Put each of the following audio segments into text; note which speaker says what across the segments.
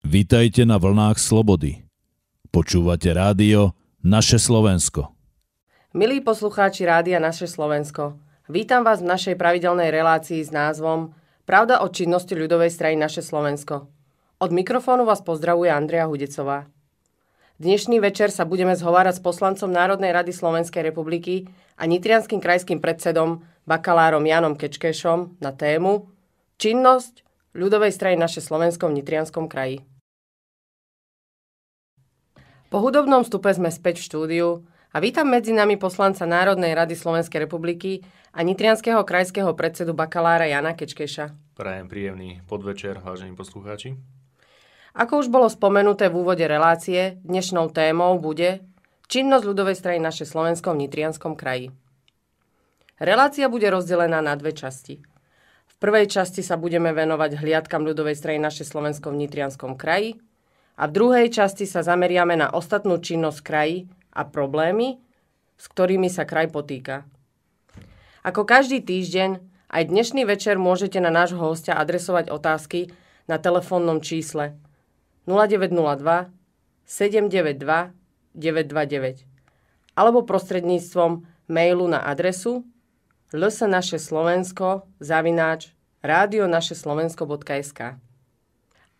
Speaker 1: Vítajte na vlnách slobody. Počúvate rádio Naše Slovensko.
Speaker 2: Milí poslucháči rádia Naše Slovensko, vítam vás v našej pravidelnej relácii s názvom Pravda o činnosti ľudovej strany Naše Slovensko. Od mikrofónu vás pozdravuje Andrea Hudecová. Dnešný večer sa budeme zhovárať s poslancom Národnej rady Slovenskej republiky a nitrianským krajským predsedom bakalárom Janom Kečkešom na tému Činnosť ľudovej strany Naše Slovensko v Nitrianskom kraji. Po hudobnom stupe sme späť v štúdiu a vítam medzi nami poslanca Národnej rady Slovenskej republiky a nitrianského krajského predsedu bakalára Jana Kečkeša.
Speaker 1: Prajem príjemný podvečer, vážení poslucháči.
Speaker 2: Ako už bolo spomenuté v úvode relácie, dnešnou témou bude činnosť ľudovej strany naše Slovensko v Nitrianskom kraji. Relácia bude rozdelená na dve časti. V prvej časti sa budeme venovať hliadkam ľudovej strany naše Slovensko v Nitrianskom kraji a v druhej časti sa zameriame na ostatnú činnosť kraji a problémy, s ktorými sa kraj potýka. Ako každý týždeň, aj dnešný večer môžete na nášho hostia adresovať otázky na telefónnom čísle 0902 792 929 alebo prostredníctvom mailu na adresu lsnašeslovensko zavináč radionašeslovensko.sk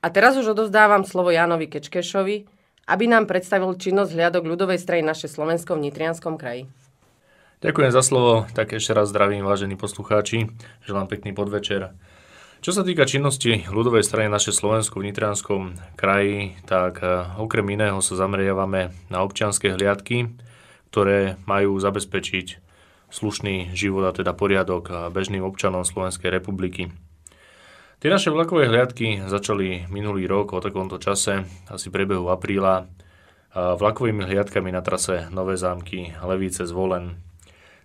Speaker 2: a teraz už odovzdávam slovo Jánovi Kečkešovi, aby nám predstavil činnosť hľadok ľudovej strany naše Slovensko v Nitrianskom kraji.
Speaker 1: Ďakujem za slovo, tak ešte raz zdravím vážení poslucháči, želám pekný podvečer. Čo sa týka činnosti ľudovej strany naše Slovensko v Nitrianskom kraji, tak e, okrem iného sa zameriavame na občianske hliadky, ktoré majú zabezpečiť slušný život a teda poriadok e, bežným občanom Slovenskej republiky. Tie naše vlakové hliadky začali minulý rok o takomto čase, asi prebehu apríla, vlakovými hliadkami na trase Nové zámky Levíce zvolen.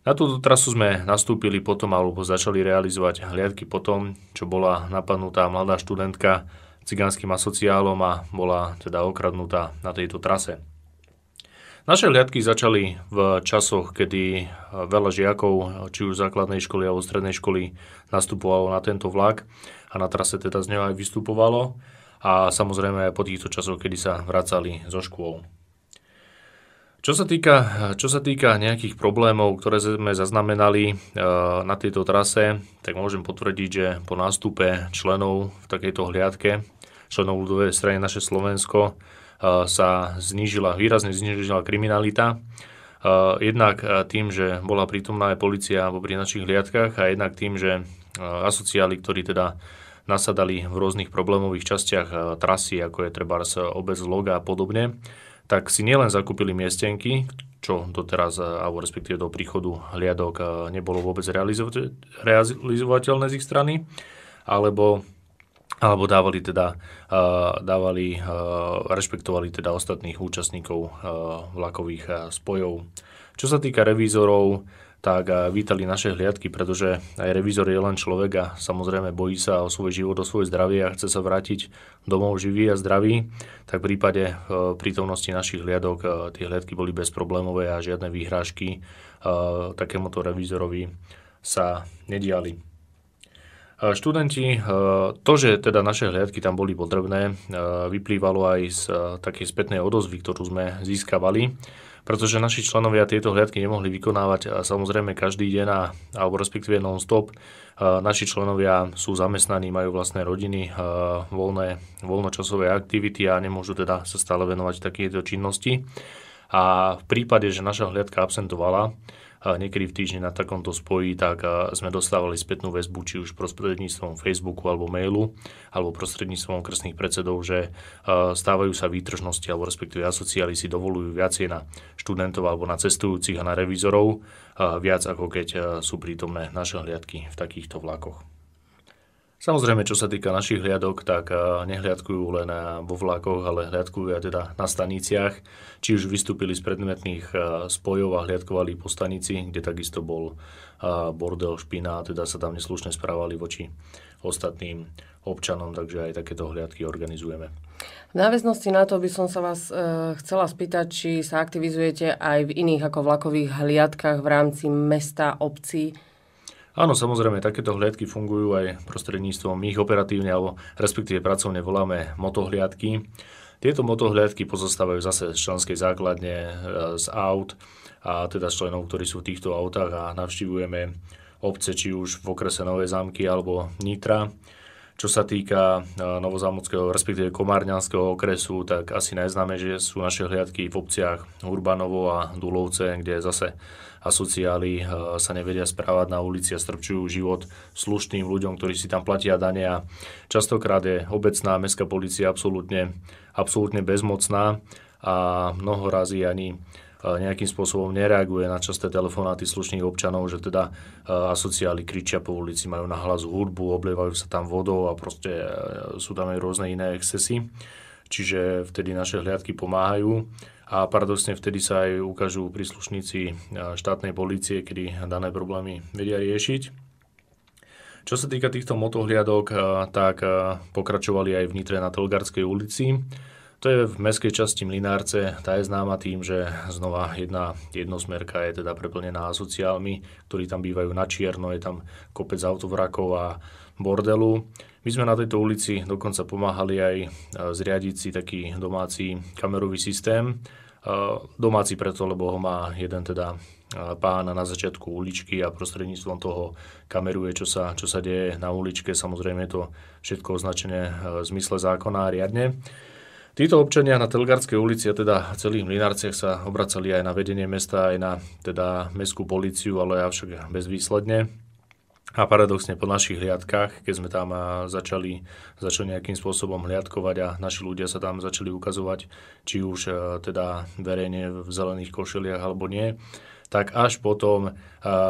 Speaker 1: Na túto trasu sme nastúpili potom alebo začali realizovať hliadky potom, čo bola napadnutá mladá študentka cigánskym asociálom a bola teda okradnutá na tejto trase. Naše hliadky začali v časoch, kedy e, veľa žiakov, či už základnej školy alebo strednej školy, nastupovalo na tento vlak a na trase teda z neho aj vystupovalo a samozrejme aj po týchto časoch, kedy sa vracali zo škôl. Čo sa, týka, čo sa týka nejakých problémov, ktoré sme zaznamenali e, na tejto trase, tak môžem potvrdiť, že po nástupe členov v takejto hliadke, členov ľudovej strany naše Slovensko, e, sa znížila, výrazne znížila kriminalita. E, jednak tým, že bola prítomná aj policia vo pri našich hliadkách a jednak tým, že Eh, asociáli, ktorí teda nasadali v rôznych problémových častiach eh, trasy, ako je treba obec Loga a podobne, tak si nielen zakúpili miestenky, čo doteraz, eh, alebo respektíve do príchodu hliadok nebolo vôbec realizovateľné z ich strany, alebo, alebo dávali teda, dávali, rešpektovali teda ostatných účastníkov vlakových spojov. Čo sa týka revízorov, tak a vítali naše hliadky, pretože aj revizor je len človek a samozrejme bojí sa o svoj život, o svoje zdravie a chce sa vrátiť domov živý a zdravý, tak v prípade e, prítomnosti našich hliadok e, tie hliadky boli bezproblémové a žiadne výhrážky e, takémuto revizorovi sa nediali. Študenti, to, že teda naše hliadky tam boli potrebné, vyplývalo aj z takej spätnej odozvy, ktorú sme získavali pretože naši členovia tieto hliadky nemohli vykonávať samozrejme každý deň, a, alebo respektíve non-stop. Naši členovia sú zamestnaní, majú vlastné rodiny, voľné, voľnočasové aktivity a nemôžu teda sa stále venovať takéto činnosti. A v prípade, že naša hliadka absentovala, niekedy v týždni na takomto spoji, tak sme dostávali spätnú väzbu či už prostredníctvom Facebooku alebo mailu, alebo prostredníctvom okresných predsedov, že stávajú sa výtržnosti alebo respektíve asociáli si dovolujú viacej na študentov alebo na cestujúcich a na revizorov, viac ako keď sú prítomné naše hliadky v takýchto vlakoch. Samozrejme, čo sa týka našich hliadok, tak eh, nehliadkujú len eh, vo vlakoch, ale hliadkujú aj teda na staniciach. Či už vystúpili z predmetných eh, spojov a hliadkovali po stanici, kde takisto bol bordel špina, teda sa tam neslušne správali voči ostatným občanom, takže aj takéto hliadky organizujeme.
Speaker 2: V náväznosti na to by som sa vás e, chcela spýtať, či sa aktivizujete aj v iných ako vlakových hliadkach v rámci mesta, obcí,
Speaker 1: Áno, samozrejme, takéto hliadky fungujú aj prostredníctvom ich operatívne, alebo respektíve pracovne voláme motohliadky. Tieto motohliadky pozostávajú zase z členskej základne, e, z aut, a teda z členov, ktorí sú v týchto autách a navštívujeme obce, či už v okrese Nové zámky alebo Nitra. Čo sa týka e, novozámodského, respektíve komárňanského okresu, tak asi najznáme, že sú naše hliadky v obciach Urbanovo a Dulovce, kde zase asociáli e, sa nevedia správať na ulici a strpčujú život slušným ľuďom, ktorí si tam platia dania. Častokrát je obecná mestská policia absolútne, absolútne bezmocná a mnoho razy ani E, nejakým spôsobom nereaguje na časté telefonáty slušných občanov, že teda e, asociáli kričia po ulici, majú hlas hudbu, oblievajú sa tam vodou a proste e, sú tam aj rôzne iné excesy. Čiže vtedy naše hliadky pomáhajú a paradoxne vtedy sa aj ukážu príslušníci štátnej policie, kedy dané problémy vedia riešiť. Čo sa týka týchto motohliadok, tak pokračovali aj v Nitre na Telgárskej ulici to je v mestskej časti Mlinárce, tá je známa tým, že znova jedna jednosmerka je teda preplnená sociálmi, ktorí tam bývajú na čierno, je tam kopec autovrakov a bordelu. My sme na tejto ulici dokonca pomáhali aj e, zriadiť si taký domáci kamerový systém. E, domáci preto, lebo ho má jeden teda e, pána na začiatku uličky a prostredníctvom toho kameruje, čo sa, čo sa deje na uličke. Samozrejme je to všetko označené v zmysle zákona a riadne. Títo občania na Telgárskej ulici a teda celých mlinárciach sa obracali aj na vedenie mesta, aj na teda mestskú políciu, ale avšak bezvýsledne. A paradoxne po našich hliadkách, keď sme tam začali, začali nejakým spôsobom hliadkovať a naši ľudia sa tam začali ukazovať, či už e, teda verejne v zelených košeliach alebo nie, tak až potom uh,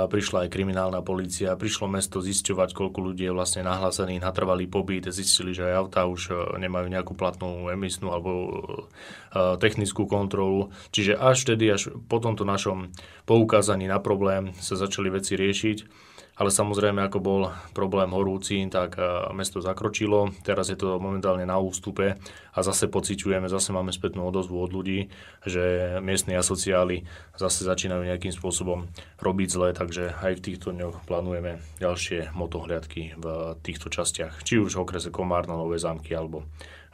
Speaker 1: prišla aj kriminálna polícia, prišlo mesto zisťovať, koľko ľudí je vlastne nahlásených na trvalý pobyt, zistili, že aj auta už e, nemajú nejakú platnú emisnú alebo uh, technickú kontrolu. Čiže až vtedy, až po tomto našom poukázaní na problém sa začali veci riešiť ale samozrejme, ako bol problém horúci, tak e, mesto zakročilo, teraz je to momentálne na ústupe a zase pociťujeme, zase máme spätnú odozvu od ľudí, že miestni asociáli zase začínajú nejakým spôsobom robiť zle, takže aj v týchto dňoch plánujeme ďalšie motohliadky v týchto častiach, či už v okrese Komárno, Nové zámky alebo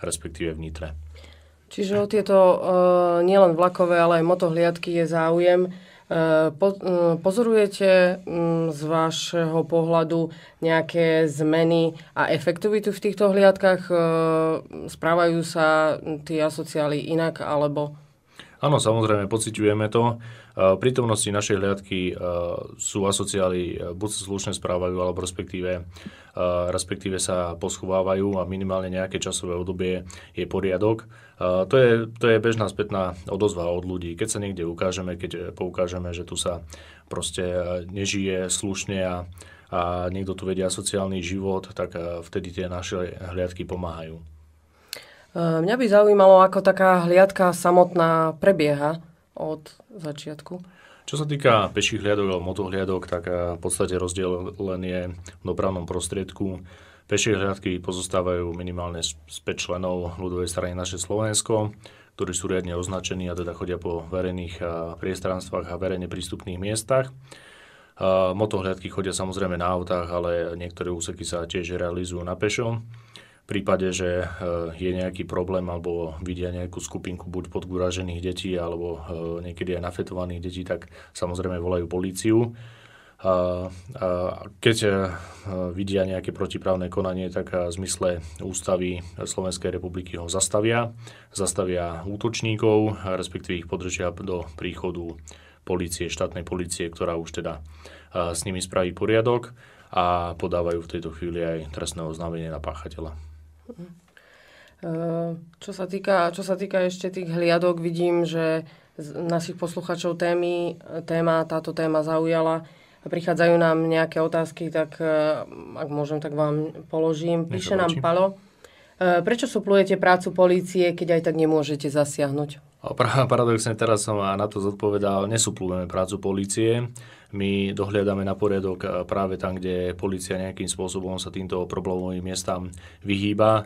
Speaker 1: respektíve v Nitre.
Speaker 2: Čiže o tieto uh, nielen vlakové, ale aj motohliadky je záujem. Eh, eh, pozorujete mm, z vášho pohľadu nejaké zmeny a efektivitu v týchto hliadkách? Eh, správajú sa tí asociáli inak alebo...
Speaker 1: Áno, samozrejme, pociťujeme to. Prítomnosti našej hliadky sú asociáli, buď sa slušne správajú, alebo respektíve, respektíve sa poschovávajú a minimálne nejaké časové obdobie je poriadok. To je, to je bežná spätná odozva od ľudí. Keď sa niekde ukážeme, keď eh, poukážeme, že tu sa proste eh, nežije slušne a, a niekto tu vedia sociálny život, tak eh, vtedy tie naše hliadky pomáhajú.
Speaker 2: Mňa by zaujímalo, ako taká hliadka samotná prebieha od začiatku.
Speaker 1: Čo sa týka peších hliadok alebo motohliadok, tak v podstate rozdiel len je v dopravnom prostriedku Pešie hľadky pozostávajú minimálne z 5 členov ľudovej strany naše Slovensko, ktorí sú riadne označení a teda chodia po verejných priestranstvách a verejne prístupných miestach. Motohliadky chodia samozrejme na autách, ale niektoré úseky sa tiež realizujú na pešo. V prípade, že e, je nejaký problém alebo vidia nejakú skupinku buď podgúražených detí alebo e, niekedy aj nafetovaných detí, tak samozrejme volajú políciu keď e, vidia nejaké protiprávne konanie, tak e, v zmysle ústavy Slovenskej republiky ho zastavia. Zastavia útočníkov, respektíve ich podržia do príchodu policie, štátnej policie, ktorá už teda e, s nimi spraví poriadok a podávajú v tejto chvíli aj trestné oznámenie na páchateľa.
Speaker 2: Čo sa, týka, čo sa týka ešte tých hliadok, vidím, že našich posluchačov témy, téma, táto téma zaujala prichádzajú nám nejaké otázky, tak e, ak môžem, tak vám položím. Píše nám Palo. E, prečo suplujete prácu polície, keď aj tak nemôžete zasiahnuť?
Speaker 1: Paradoxne teraz som na to zodpovedal, nesuplujeme prácu polície. My dohliadame na poriadok práve tam, kde policia nejakým spôsobom sa týmto problémovým miestam vyhýba. E,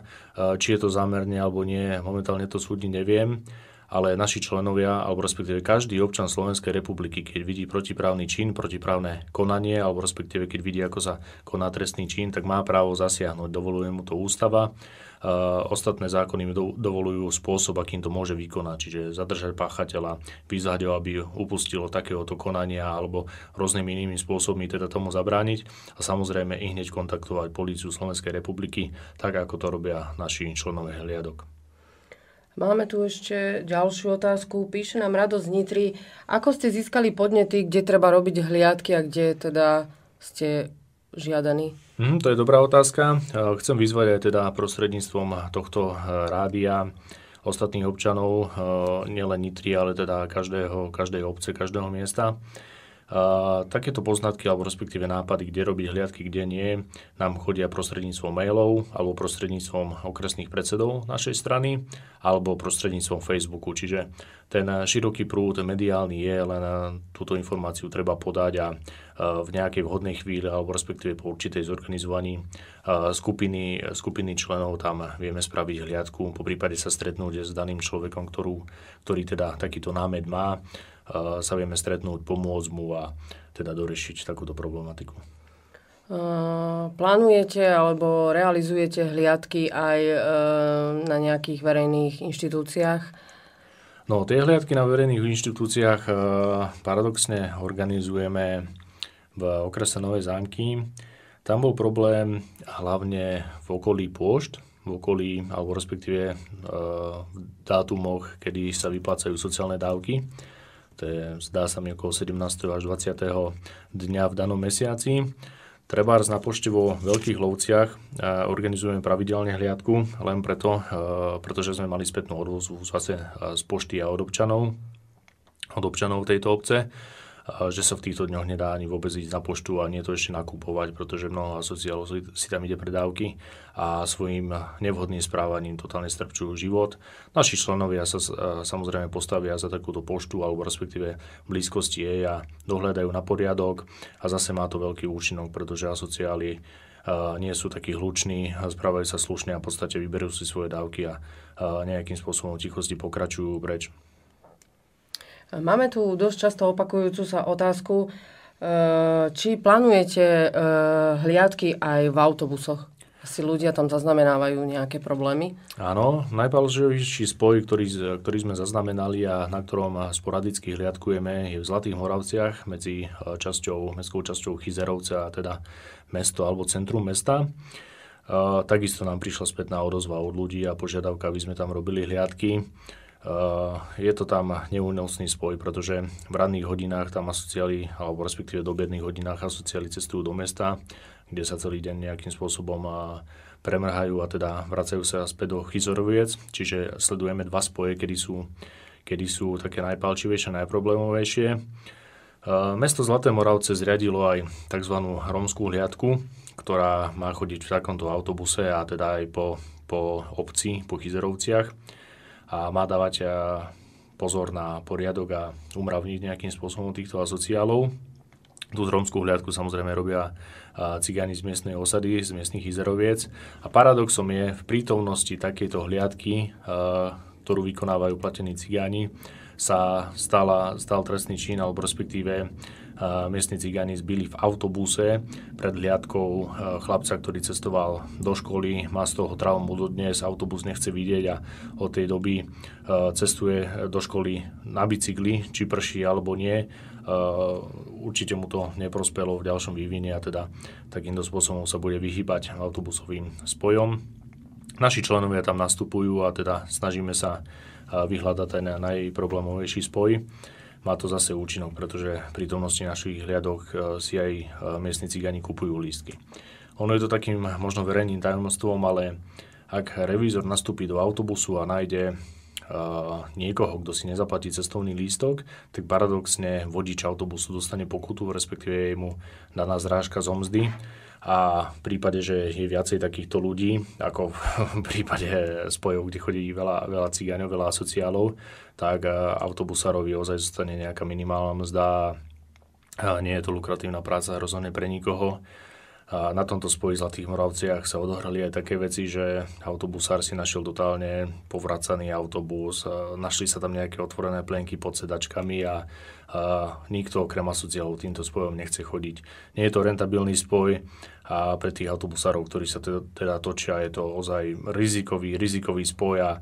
Speaker 1: či je to zámerne alebo nie, momentálne to súdni neviem ale naši členovia, alebo respektíve každý občan Slovenskej republiky, keď vidí protiprávny čin, protiprávne konanie, alebo respektíve keď vidí, ako sa koná trestný čin, tak má právo zasiahnuť. Dovoluje mu to ústava. Ostatné zákony mu dovolujú spôsob, akým to môže vykonať, čiže zadržať páchateľa, vyzvať ho, aby upustilo takéhoto konania alebo rôznymi inými spôsobmi teda tomu zabrániť a samozrejme i hneď kontaktovať políciu Slovenskej republiky, tak ako to robia naši členovia hliadok.
Speaker 2: Máme tu ešte ďalšiu otázku. Píše nám Radosť Nitri, ako ste získali podnety, kde treba robiť hliadky a kde teda ste žiadaní?
Speaker 1: Mm, to je dobrá otázka. E, chcem vyzvať aj teda prostredníctvom tohto e, rádia ostatných občanov, e, nielen Nitry, ale teda každého, každej obce, každého miesta a takéto poznatky alebo respektíve nápady, kde robiť hliadky, kde nie, nám chodia prostredníctvom mailov alebo prostredníctvom okresných predsedov našej strany alebo prostredníctvom Facebooku. Čiže ten široký prúd mediálny je, len túto informáciu treba podať a v nejakej vhodnej chvíli alebo respektíve po určitej zorganizovaní skupiny, skupiny členov tam vieme spraviť hliadku, po prípade sa stretnúť s daným človekom, ktorú, ktorý teda takýto námed má sa vieme stretnúť, pomôcť mu a teda doriešiť takúto problematiku.
Speaker 2: Plánujete alebo realizujete hliadky aj e, na nejakých verejných inštitúciách?
Speaker 1: No, tie hliadky na verejných inštitúciách e, paradoxne organizujeme v okrese Nové zámky. Tam bol problém hlavne v okolí pôšt, v okolí, alebo respektíve e, v dátumoch, kedy sa vyplácajú sociálne dávky to je, zdá sa mi, okolo 17. až 20. dňa v danom mesiaci. Trebárs na pošte vo Veľkých Lovciach organizujeme pravidelne hliadku, len preto, e, pretože sme mali spätnú odvozu zase e, z pošty a od občanov, od občanov tejto obce. Eh, že sa v týchto dňoch nedá ani vôbec ísť na poštu a nie to ešte nakupovať, pretože mnoho asociálov si tam ide predávky a svojim nevhodným správaním totálne strpčujú život. Naši členovia sa eh, samozrejme postavia za takúto poštu alebo respektíve blízkosti jej a dohľadajú na poriadok a zase má to veľký účinok, pretože asociáli eh, nie sú takí hluční, správajú sa slušne a v podstate vyberú si svoje dávky a nejakým spôsobom v tichosti pokračujú preč.
Speaker 2: Máme tu dosť často opakujúcu sa otázku, e, či plánujete e, hliadky aj v autobusoch? si ľudia tam zaznamenávajú nejaké problémy?
Speaker 1: Áno, najpalživejší spoj, ktorý, ktorý sme zaznamenali a na ktorom sporadicky hliadkujeme, je v Zlatých Moravciach medzi e, časťou, mestskou časťou Chyzerovce a teda mesto alebo centrum mesta. Takisto nám prišla spätná odozva od ľudí a požiadavka, aby sme tam robili hliadky. Eh, je to tam neúnosný spoj, pretože v ranných hodinách tam asociáli, alebo respektíve do obedných hodinách asociáli cestujú do mesta, kde sa celý deň nejakým spôsobom eh, premrhajú a teda vracajú sa späť do Chizoroviec. Čiže sledujeme dva spoje, kedy sú, kedy sú také najpalčivejšie, najproblémovejšie. Eh, mesto Zlaté Moravce zriadilo aj tzv. romskú hliadku, ktorá má chodiť v takomto autobuse a teda aj po, po obci, po Chizerovciach a má dávať eh, pozor na poriadok a umravniť nejakým spôsobom týchto asociálov. z romskú hliadku samozrejme robia eh, cigáni z miestnej osady, z miestnych Izeroviec. A paradoxom je v prítomnosti takéto hliadky, eh, ktorú vykonávajú platení cigáni, sa stala, stal trestný čin, alebo respektíve miestni cigáni zbili v autobuse pred hliadkou e, chlapca, ktorý cestoval do školy, má z toho traumu dnes, autobus nechce vidieť a od tej doby e, cestuje do školy na bicykli, či prší alebo nie. E, určite mu to neprospelo v ďalšom vývine a teda takýmto spôsobom sa bude vyhybať autobusovým spojom. Naši členovia tam nastupujú a teda snažíme sa vyhľadať aj najproblémovejší spoj má to zase účinok, pretože prítomnosti našich hliadok e, si aj e, miestni cigáni kupujú lístky. Ono je to takým možno verejným tajomstvom, ale ak revízor nastúpi do autobusu a nájde e, niekoho, kto si nezaplatí cestovný lístok, tak paradoxne vodič autobusu dostane pokutu, respektíve je mu daná zrážka z omzdy a v prípade, že je viacej takýchto ľudí, ako v prípade spojov, kde chodí veľa, veľa cigáňov, veľa sociálov, tak e, autobusárovi ozaj zostane nejaká minimálna mzda. Nie je to lukratívna práca rozhodne pre nikoho. A na tomto spoji Zlatých Moravciach sa odohrali aj také veci, že autobusár si našiel totálne povracaný autobus, e, našli sa tam nejaké otvorené plenky pod sedačkami a a nikto okrem asociálov týmto spojom nechce chodiť. Nie je to rentabilný spoj a pre tých autobusárov, ktorí sa teda, teda točia, je to ozaj rizikový, rizikový spoj a,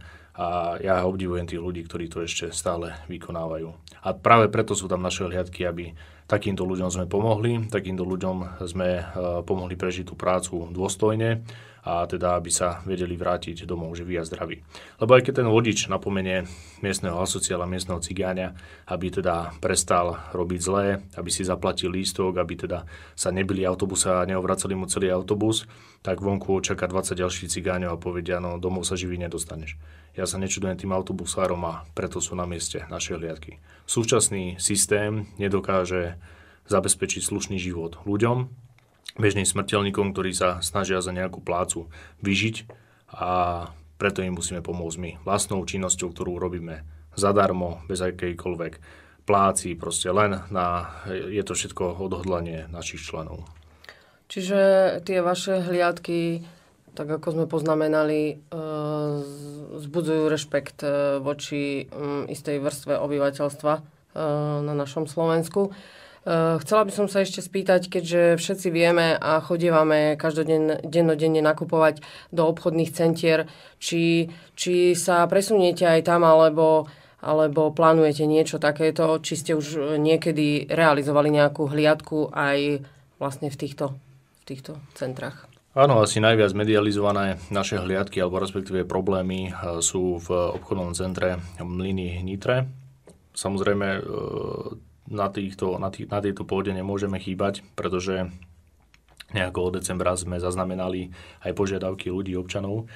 Speaker 1: a ja obdivujem tých ľudí, ktorí to ešte stále vykonávajú. A práve preto sú tam naše hliadky, aby Takýmto ľuďom sme pomohli, takýmto ľuďom sme e, pomohli prežiť tú prácu dôstojne a teda aby sa vedeli vrátiť domov živí a zdraví. Lebo aj keď ten vodič napomenie miestneho asociála, miestneho cigáňa, aby teda prestal robiť zlé, aby si zaplatil lístok, aby teda sa nebili autobusa a neovracali mu celý autobus, tak vonku čaká 20 ďalších cigáňov a povedia, no domov sa živí nedostaneš. Ja sa nečudujem tým autobusárom a preto sú na mieste naše hliadky súčasný systém nedokáže zabezpečiť slušný život ľuďom, bežným smrteľníkom, ktorí sa snažia za nejakú plácu vyžiť a preto im musíme pomôcť my vlastnou činnosťou, ktorú robíme zadarmo, bez akejkoľvek pláci, proste len na, je to všetko odhodlanie našich členov.
Speaker 2: Čiže tie vaše hliadky tak ako sme poznamenali, eh, zbudzujú rešpekt eh, voči mm, istej vrstve obyvateľstva eh, na našom Slovensku. Chcela by som sa ešte spýtať, keďže všetci vieme a chodívame každodenne nakupovať do obchodných centier, či, či sa presuniete aj tam, alebo, alebo plánujete niečo takéto, či ste už niekedy realizovali nejakú hliadku aj vlastne v týchto, v týchto centrách. Áno,
Speaker 1: asi najviac medializované naše hliadky alebo respektíve problémy eh, sú v obchodnom centre Mlyny Nitre. Samozrejme, eh, na, týchto, na, tý, na tejto pôde nemôžeme chýbať, pretože nejako od decembra sme zaznamenali aj požiadavky ľudí, občanov,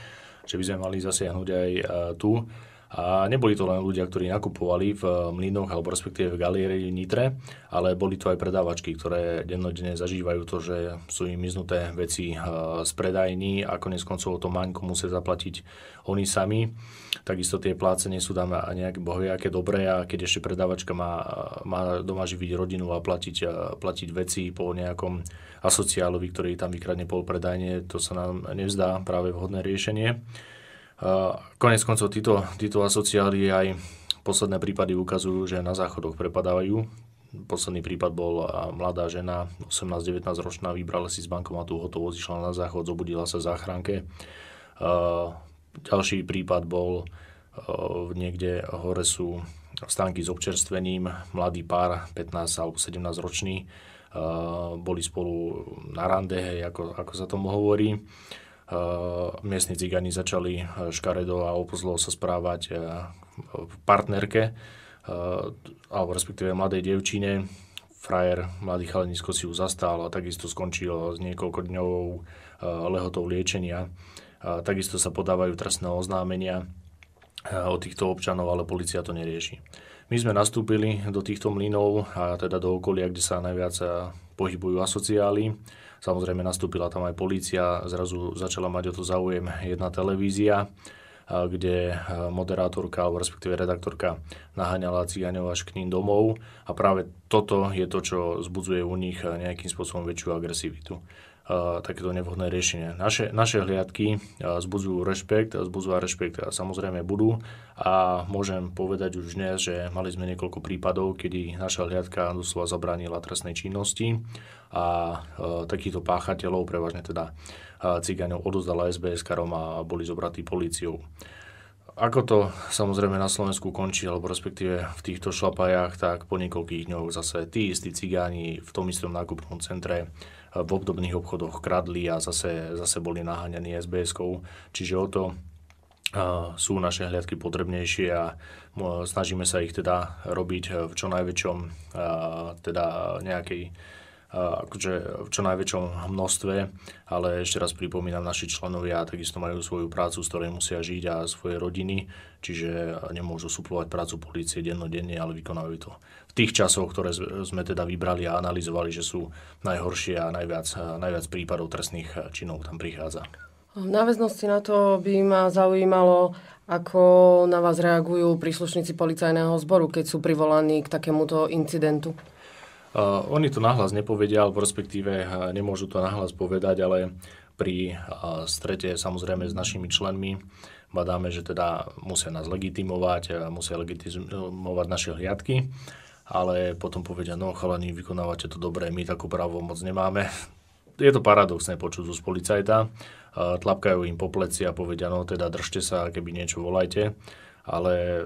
Speaker 1: že by sme mali zasiahnuť aj eh, tu. A neboli to len ľudia, ktorí nakupovali v eh, mlynoch alebo respektíve v galérii Nitre, ale boli to aj predávačky, ktoré dennodenne zažívajú to, že sú im miznuté veci eh, z predajní a konec koncov to maňko musia zaplatiť oni sami. Takisto tie pláce nie sú tam nejaké bohojaké dobré a keď ešte predávačka má, eh, má doma živiť rodinu a platiť, platiť veci po nejakom asociálovi, ktorý tam vykradne pol predajne, to sa nám nevzdá práve vhodné riešenie. Eh, konec koncov títo, títo asociáli aj posledné prípady ukazujú, že na záchodoch prepadávajú. Posledný prípad bol eh, mladá žena, 18-19 ročná, vybrala si z bankomatu hotovosť, išla na záchod, zobudila sa v záchranke. Eh, ďalší prípad bol niekde hore sú stánky s občerstvením, mladý pár, 15 alebo 17 ročný, boli spolu na rande, ako, ako sa tomu hovorí. Eh, miestni cigáni začali eh, škaredo a opozlo sa správať eh, v partnerke, alebo respektíve mladej devčine. Frajer, mladý chalenisko si ju zastal a takisto skončil s niekoľko dňovou lehotou liečenia. A takisto sa podávajú trestné oznámenia o týchto občanov, ale policia to nerieši. My sme nastúpili do týchto mlynov, a teda do okolia, kde sa najviac pohybujú asociáli Samozrejme nastúpila tam aj polícia, zrazu začala mať o to záujem jedna televízia, kde moderátorka, alebo respektíve redaktorka naháňala cigáňov až k ním domov a práve toto je to, čo zbudzuje u nich nejakým spôsobom väčšiu agresivitu takéto nevhodné riešenie. Naše, naše hliadky zbudzujú rešpekt, zbudzujú rešpekt a samozrejme budú a môžem povedať už dnes, že mali sme niekoľko prípadov, kedy naša hliadka doslova zabránila trestnej činnosti a takýchto páchateľov, prevažne teda cigáňov, odozdala SBS karom a boli zobratí políciou ako to samozrejme na Slovensku končí, alebo respektíve v týchto šlapajách, tak po niekoľkých dňoch zase tí istí cigáni v tom istom nákupnom centre v obdobných obchodoch kradli a zase, zase boli naháňaní SBS-kou. Čiže o to sú naše hliadky potrebnejšie a snažíme sa ich teda robiť v čo najväčšom teda nejakej Eh, akože v čo najväčšom množstve, ale ešte raz pripomínam, naši členovia takisto majú svoju prácu, z ktorej musia žiť a svoje rodiny, čiže eh, nemôžu suplovať prácu policie dennodenne, ale vykonávajú to v tých časoch, ktoré sme teda vybrali a analyzovali, že sú najhoršie a najviac, eh, najviac prípadov trestných činov tam prichádza.
Speaker 2: V náväznosti na to by ma zaujímalo, ako na vás reagujú príslušníci policajného zboru, keď sú privolaní k takémuto incidentu.
Speaker 1: Uh, oni to nahlas nepovedia, alebo respektíve eh, nemôžu to nahlas povedať, ale pri uh, strete samozrejme s našimi členmi badáme, že teda musia nás legitimovať, musia legitimovať naše hliadky, ale potom povedia, no chalani, vykonávate to dobre, my takú právo moc nemáme, je to paradoxné počuť z policajta. Tlapkajú im po pleci a povedia, no teda držte sa, keby niečo volajte. Ale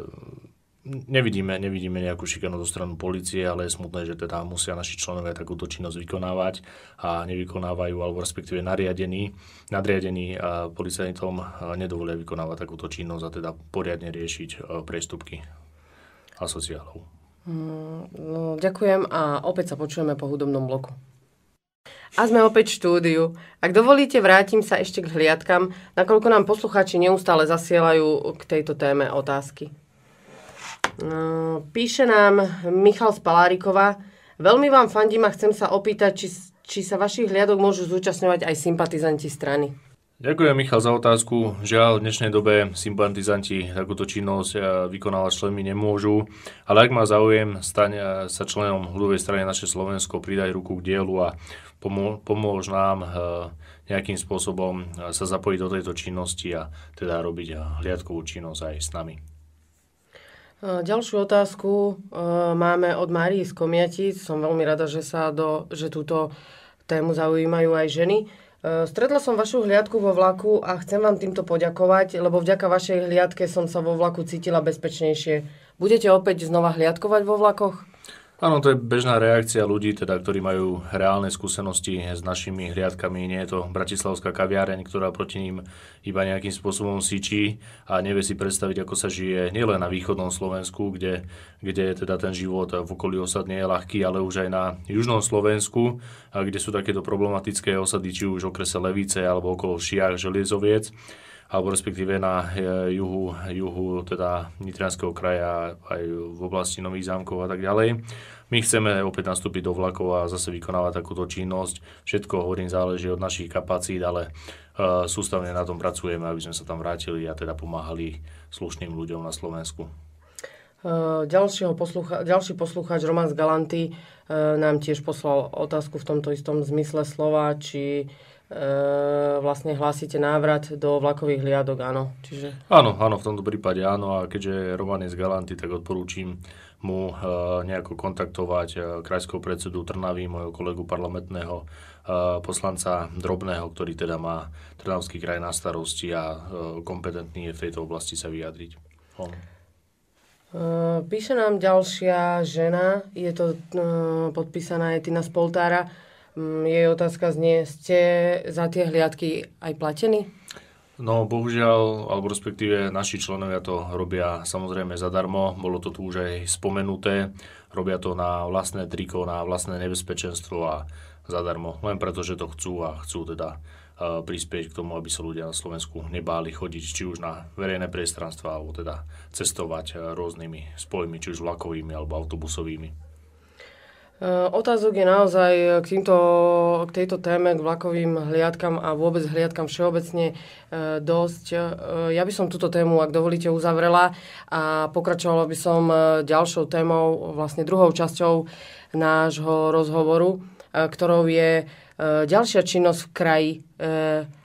Speaker 1: nevidíme, nevidíme nejakú šikanu zo stranu policie, ale je smutné, že teda musia naši členovia takúto činnosť vykonávať a nevykonávajú, alebo respektíve nariadení, nadriadení a policajtom nedovolia vykonávať takúto činnosť a teda poriadne riešiť priestupky a sociálov.
Speaker 2: Mm, no, ďakujem a opäť sa počujeme po hudobnom bloku. A sme opäť v štúdiu. Ak dovolíte, vrátim sa ešte k hliadkam, nakoľko nám poslucháči neustále zasielajú k tejto téme otázky. No, píše nám Michal Spalárikova. Veľmi vám fandím a chcem sa opýtať, či, či sa vašich hliadok môžu zúčastňovať aj sympatizanti strany.
Speaker 1: Ďakujem Michal za otázku. Žiaľ, v dnešnej dobe sympatizanti takúto činnosť eh, vykonávať členmi nemôžu, ale ak má záujem, stane eh, sa členom ľudovej strany naše Slovensko, pridaj ruku k dielu a pomôž nám eh, nejakým spôsobom sa zapojiť do tejto činnosti a teda robiť hliadkovú činnosť aj s nami.
Speaker 2: E, ďalšiu otázku e, máme od Márii z Komiatic. Som veľmi rada, že sa do, že túto tému zaujímajú aj ženy. E, stretla som vašu hliadku vo vlaku a chcem vám týmto poďakovať, lebo vďaka vašej hliadke som sa vo vlaku cítila bezpečnejšie. Budete opäť znova hliadkovať vo vlakoch?
Speaker 1: Áno, to je bežná reakcia ľudí, teda, ktorí majú reálne skúsenosti s našimi hriadkami. Nie je to bratislavská kaviareň, ktorá proti ním iba nejakým spôsobom síčí a nevie si predstaviť, ako sa žije nielen na východnom Slovensku, kde, kde teda ten život v okolí osad nie je ľahký, ale už aj na južnom Slovensku, kde sú takéto problematické osady, či už v okrese Levice alebo okolo Šiach, Želiezoviec alebo respektíve na e, juhu, juhu teda Nitrianského kraja, aj v oblasti Nových zámkov a tak ďalej. My chceme opäť nastúpiť do vlakov a zase vykonávať takúto činnosť. Všetko, hovorím, záleží od našich kapacít, ale uh, sústavne na tom pracujeme, aby sme sa tam vrátili a teda pomáhali slušným ľuďom na Slovensku.
Speaker 2: E, poslucha- ďalší poslucháč Roman z Galanty uh, nám tiež poslal otázku v tomto istom zmysle slova, či uh, E, vlastne hlásite návrat do vlakových hliadok, áno. Čiže...
Speaker 1: Áno, áno, v tomto prípade áno a keďže Roman je z Galanty, tak odporúčim mu e, nejako kontaktovať e, krajského predsedu Trnavy, môjho kolegu parlamentného poslanca Drobného, ktorý teda má Trnavský kraj na starosti a kompetentný je v tejto oblasti sa vyjadriť. On.
Speaker 2: Píše nám ďalšia žena, je to podpísaná Tina Spoltára. Mm, jej otázka znie, ste za tie hliadky aj platení?
Speaker 1: No bohužiaľ, alebo respektíve naši členovia to robia samozrejme zadarmo, bolo to tu už aj spomenuté, robia to na vlastné triko, na vlastné nebezpečenstvo a zadarmo, len preto, že to chcú a chcú teda e, prispieť k tomu, aby sa ľudia na Slovensku nebáli chodiť či už na verejné priestranstva, alebo teda cestovať e, rôznymi spojmi, či už vlakovými alebo autobusovými.
Speaker 2: Otázok je naozaj k, týmto, k tejto téme, k vlakovým hliadkam a vôbec hliadkam všeobecne dosť. Ja by som túto tému, ak dovolíte, uzavrela a pokračovala by som ďalšou témou, vlastne druhou časťou nášho rozhovoru, ktorou je ďalšia činnosť v kraji.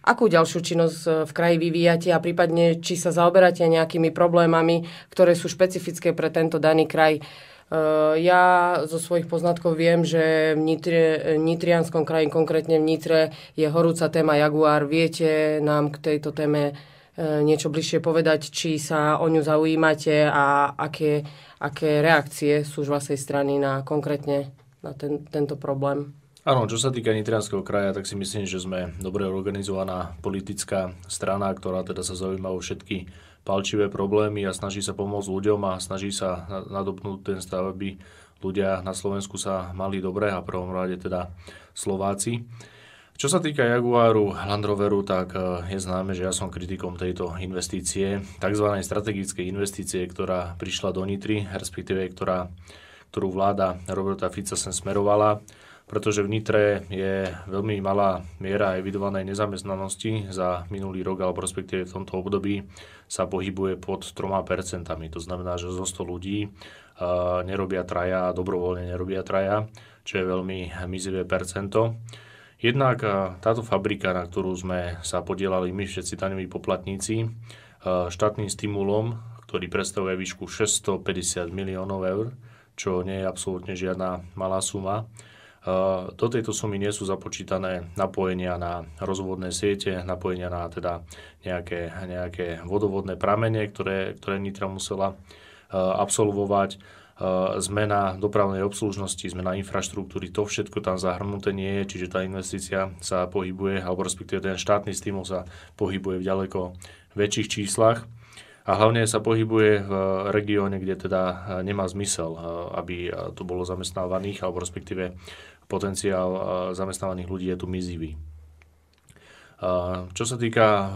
Speaker 2: Akú ďalšiu činnosť v kraji vyvíjate a prípadne, či sa zaoberáte nejakými problémami, ktoré sú špecifické pre tento daný kraj? Eh, ja zo svojich poznatkov viem, že v Nitre, eh, Nitrianskom kraji, konkrétne v Nitre, je horúca téma Jaguar. Viete nám k tejto téme eh, niečo bližšie povedať, či sa o ňu zaujímate a aké, aké reakcie sú z vašej strany na konkrétne na ten, tento problém?
Speaker 1: Áno, čo sa týka Nitrianského kraja, tak si myslím, že sme dobre organizovaná politická strana, ktorá teda sa zaujíma o všetky palčivé problémy a snaží sa pomôcť ľuďom a snaží sa nadobnúť ten stav, aby ľudia na Slovensku sa mali dobre a prvom rade teda Slováci. Čo sa týka Jaguaru, Land Roveru, tak e, je známe, že ja som kritikom tejto investície, tzv. strategickej investície, ktorá prišla do Nitry, respektíve ktorá, ktorú vláda Roberta Fica sem smerovala, pretože v Nitre je veľmi malá miera evidovanej nezamestnanosti za minulý rok alebo respektíve v tomto období sa pohybuje pod 3%. To znamená, že zo 100 ľudí uh, nerobia traja, a dobrovoľne nerobia traja, čo je veľmi mizivé percento. Jednak e, táto fabrika, na ktorú sme sa podielali my všetci daňoví poplatníci, e, štátnym stimulom, ktorý predstavuje výšku 650 miliónov eur, čo nie je absolútne žiadna malá suma, do tejto sumy nie sú započítané napojenia na rozvodné siete, napojenia na teda nejaké, nejaké vodovodné pramene, ktoré, ktoré Nitra musela e, absolvovať, e, zmena dopravnej obslužnosti, zmena infraštruktúry, to všetko tam zahrnuté nie je, čiže tá investícia sa pohybuje, alebo respektíve ten štátny stimul sa pohybuje v ďaleko väčších číslach a hlavne sa pohybuje v regióne, kde teda e, nemá zmysel, aby tu bolo zamestnávaných alebo respektíve potenciál eh, zamestnávaných ľudí je tu mizivý. Eh, čo sa týka eh,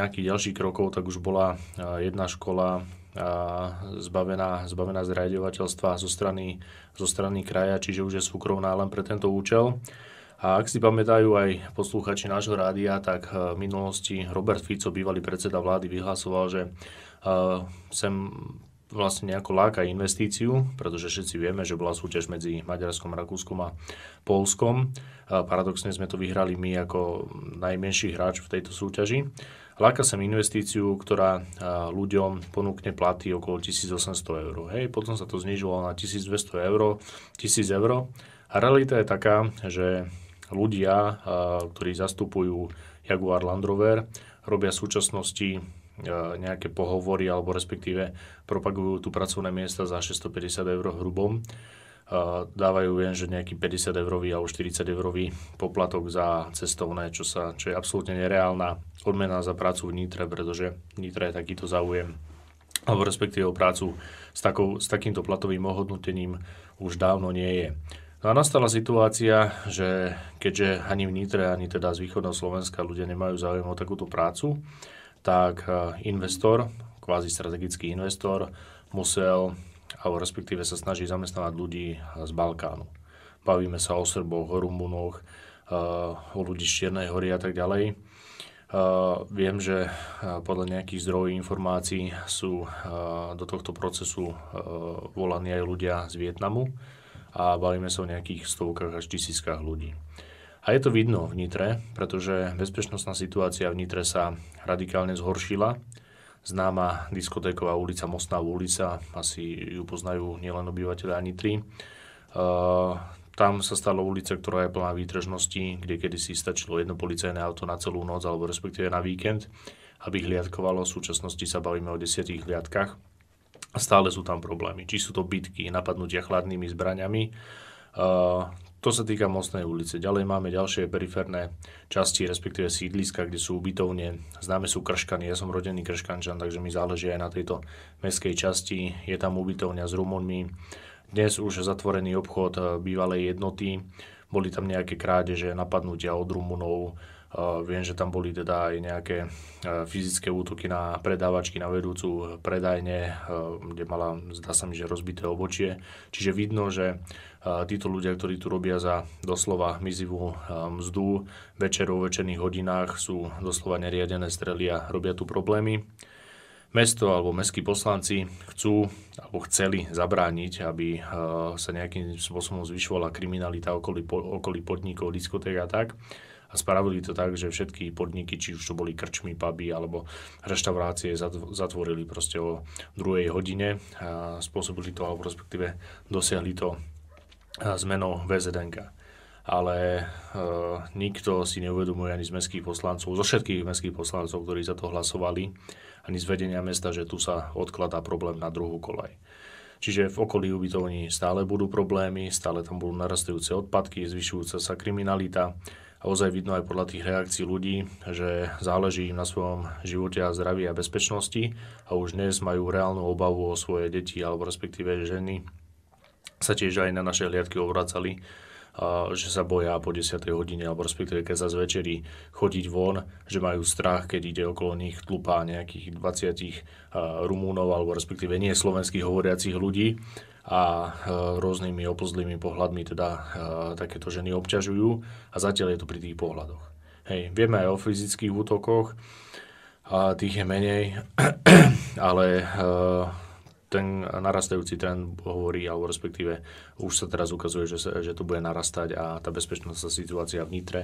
Speaker 1: nejakých ďalších krokov, tak už bola jedna škola zbavená, zbavená zriadovateľstva zo strany, zo strany kraja, čiže už je súkromná len pre tento účel. A ak si pamätajú aj posluchači nášho rádia, tak v minulosti Robert Fico, bývalý predseda vlády, vyhlasoval, že sem vlastne nejako láka investíciu, pretože všetci vieme, že bola súťaž medzi Maďarskom, Rakúskom a Polskom. A paradoxne sme to vyhrali my ako najmenší hráč v tejto súťaži. Láka sem investíciu, ktorá ľuďom ponúkne platy okolo 1800 eur. Hej, potom sa to znižilo na 1200 eur, 1000 eur. A realita je taká, že ľudia, ktorí zastupujú Jaguar Land Rover, robia v súčasnosti E, nejaké pohovory alebo respektíve propagujú tu pracovné miesta za 650 eur hrubom. E, dávajú, viem, že nejaký 50 eurový alebo 40 eurový poplatok za cestovné, čo, sa, čo je absolútne nereálna odmena za prácu v Nitre, pretože Nitre je takýto záujem alebo respektíve o prácu s, takou, s takýmto platovým ohodnotením už dávno nie je. No a nastala situácia, že keďže ani v Nitre, ani teda z východného Slovenska ľudia nemajú záujem o takúto prácu, tak eh, investor, kvázi strategický investor, musel, alebo respektíve sa snaží zamestnávať ľudí eh, z Balkánu. Bavíme sa o Srboch, o Rumunoch, eh, o ľudí z Čiernej hory a tak ďalej. Viem, že podľa nejakých zdrojov informácií sú do tohto procesu volaní aj ľudia z Vietnamu a bavíme sa o nejakých stovkách až tisíckach ľudí. A je to vidno v Nitre, pretože bezpečnostná situácia v Nitre sa radikálne zhoršila. Známa diskotéková ulica, Mostná ulica, asi ju poznajú nielen obyvateľe Nitry. E, tam sa stala ulica, ktorá je plná výtržnosti, kde kedysi stačilo jedno policajné auto na celú noc alebo respektíve na víkend, aby hliadkovalo. V súčasnosti sa bavíme o desiatich hliadkách. Stále sú tam problémy. Či sú to bitky, napadnutia chladnými zbraňami, e, to sa týka Mostnej ulice. Ďalej máme ďalšie periférne časti, respektíve sídliska, kde sú ubytovne. Známe sú Krškany, ja som rodený Krškančan, takže mi záleží aj na tejto mestskej časti. Je tam ubytovňa s Rumunmi. Dnes už zatvorený obchod eh, bývalej jednoty. Boli tam nejaké krádeže, napadnutia od Rumunov. Eh, viem, že tam boli teda aj nejaké eh, fyzické útoky na predávačky, na vedúcu predajne, kde mala, zdá sa mi, že rozbité obočie. Čiže vidno, že títo ľudia, ktorí tu robia za doslova mizivú mzdu, večerov, večerných hodinách sú doslova neriadené strely a robia tu problémy. Mesto alebo mestskí poslanci chcú alebo chceli zabrániť, aby sa nejakým spôsobom zvyšovala kriminalita okolí, okolí podnikov, diskotek a tak a spravili to tak, že všetky podniky, či už to boli krčmy, puby alebo reštaurácie zatvorili proste o druhej hodine a spôsobili to, alebo respektíve dosiahli to zmenou VZNK ale e, nikto si neuvedomuje ani z mestských poslancov, zo všetkých mestských poslancov, ktorí za to hlasovali, ani z vedenia mesta, že tu sa odkladá problém na druhú kolaj. Čiže v okolí ubytovní stále budú problémy, stále tam budú narastajúce odpadky, zvyšujúca sa kriminalita a ozaj vidno aj podľa tých reakcií ľudí, že záleží im na svojom živote a zdraví a bezpečnosti a už dnes majú reálnu obavu o svoje deti alebo respektíve ženy, sa tiež aj na naše hliadky obracali, a že sa boja po 10. hodine, alebo respektíve keď sa z chodiť von, že majú strach, keď ide okolo nich tlupá nejakých 20 Rumúnov, alebo respektíve nie slovenských hovoriacich ľudí a rôznymi opozlými pohľadmi teda takéto ženy obťažujú a zatiaľ je to pri tých pohľadoch. Hej, vieme aj o fyzických útokoch, a tých je menej, ale ten narastajúci trend hovorí, alebo respektíve už sa teraz ukazuje, že, že to bude narastať a tá bezpečnostná situácia v Nitre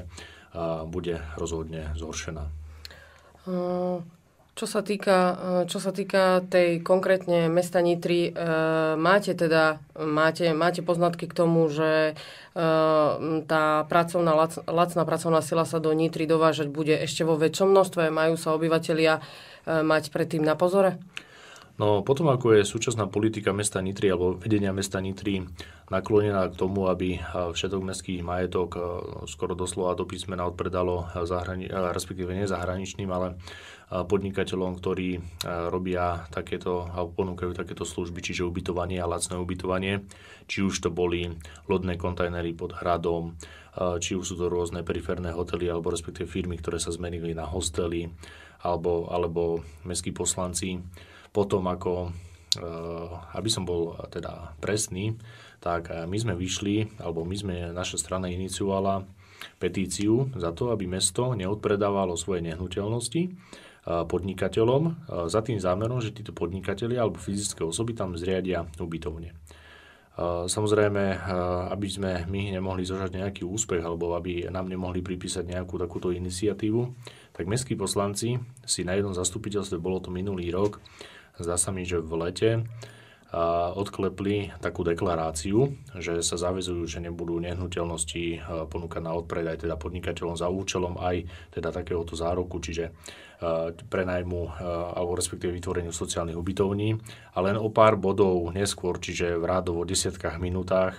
Speaker 1: bude rozhodne zhoršená.
Speaker 2: Čo sa týka, čo sa týka tej konkrétne mesta Nitry, máte teda máte, máte poznatky k tomu, že tá pracovná, lacná pracovná sila sa do Nitry dovážať bude ešte vo väčšom množstve? Majú sa obyvateľia mať predtým na pozore?
Speaker 1: No potom, ako je súčasná politika mesta Nitry alebo vedenia mesta Nitry naklonená k tomu, aby eh, všetok mestský majetok eh, skoro doslova do písmena odpredalo eh, zahrani- respektíve nezahraničným, ale podnikateľom, ktorí robia takéto alebo ponúkajú takéto služby, čiže ubytovanie a lacné ubytovanie, či už to boli lodné kontajnery pod hradom, či už sú to rôzne periférne hotely alebo respektíve firmy, ktoré sa zmenili na hostely alebo, alebo mestskí poslanci potom ako, eh, aby som bol teda presný, tak eh, my sme vyšli, alebo my sme, naša strana iniciovala petíciu za to, aby mesto neodpredávalo svoje nehnuteľnosti eh, podnikateľom za tým zámerom, že títo podnikatelia alebo fyzické osoby tam zriadia ubytovne. Samozrejme, aby sme my nemohli zožať nejaký úspech alebo aby nám nemohli pripísať nejakú takúto iniciatívu, tak mestskí poslanci si na jednom zastupiteľstve, bolo to minulý rok, zdá sa mi, že v lete odklepli takú deklaráciu, že sa zavezujú, že nebudú nehnuteľnosti ponúkať na odpredaj teda podnikateľom za účelom aj teda takéhoto zároku, čiže prenajmu alebo respektíve vytvoreniu sociálnych ubytovní a len o pár bodov neskôr, čiže v rádovo desiatkách minútach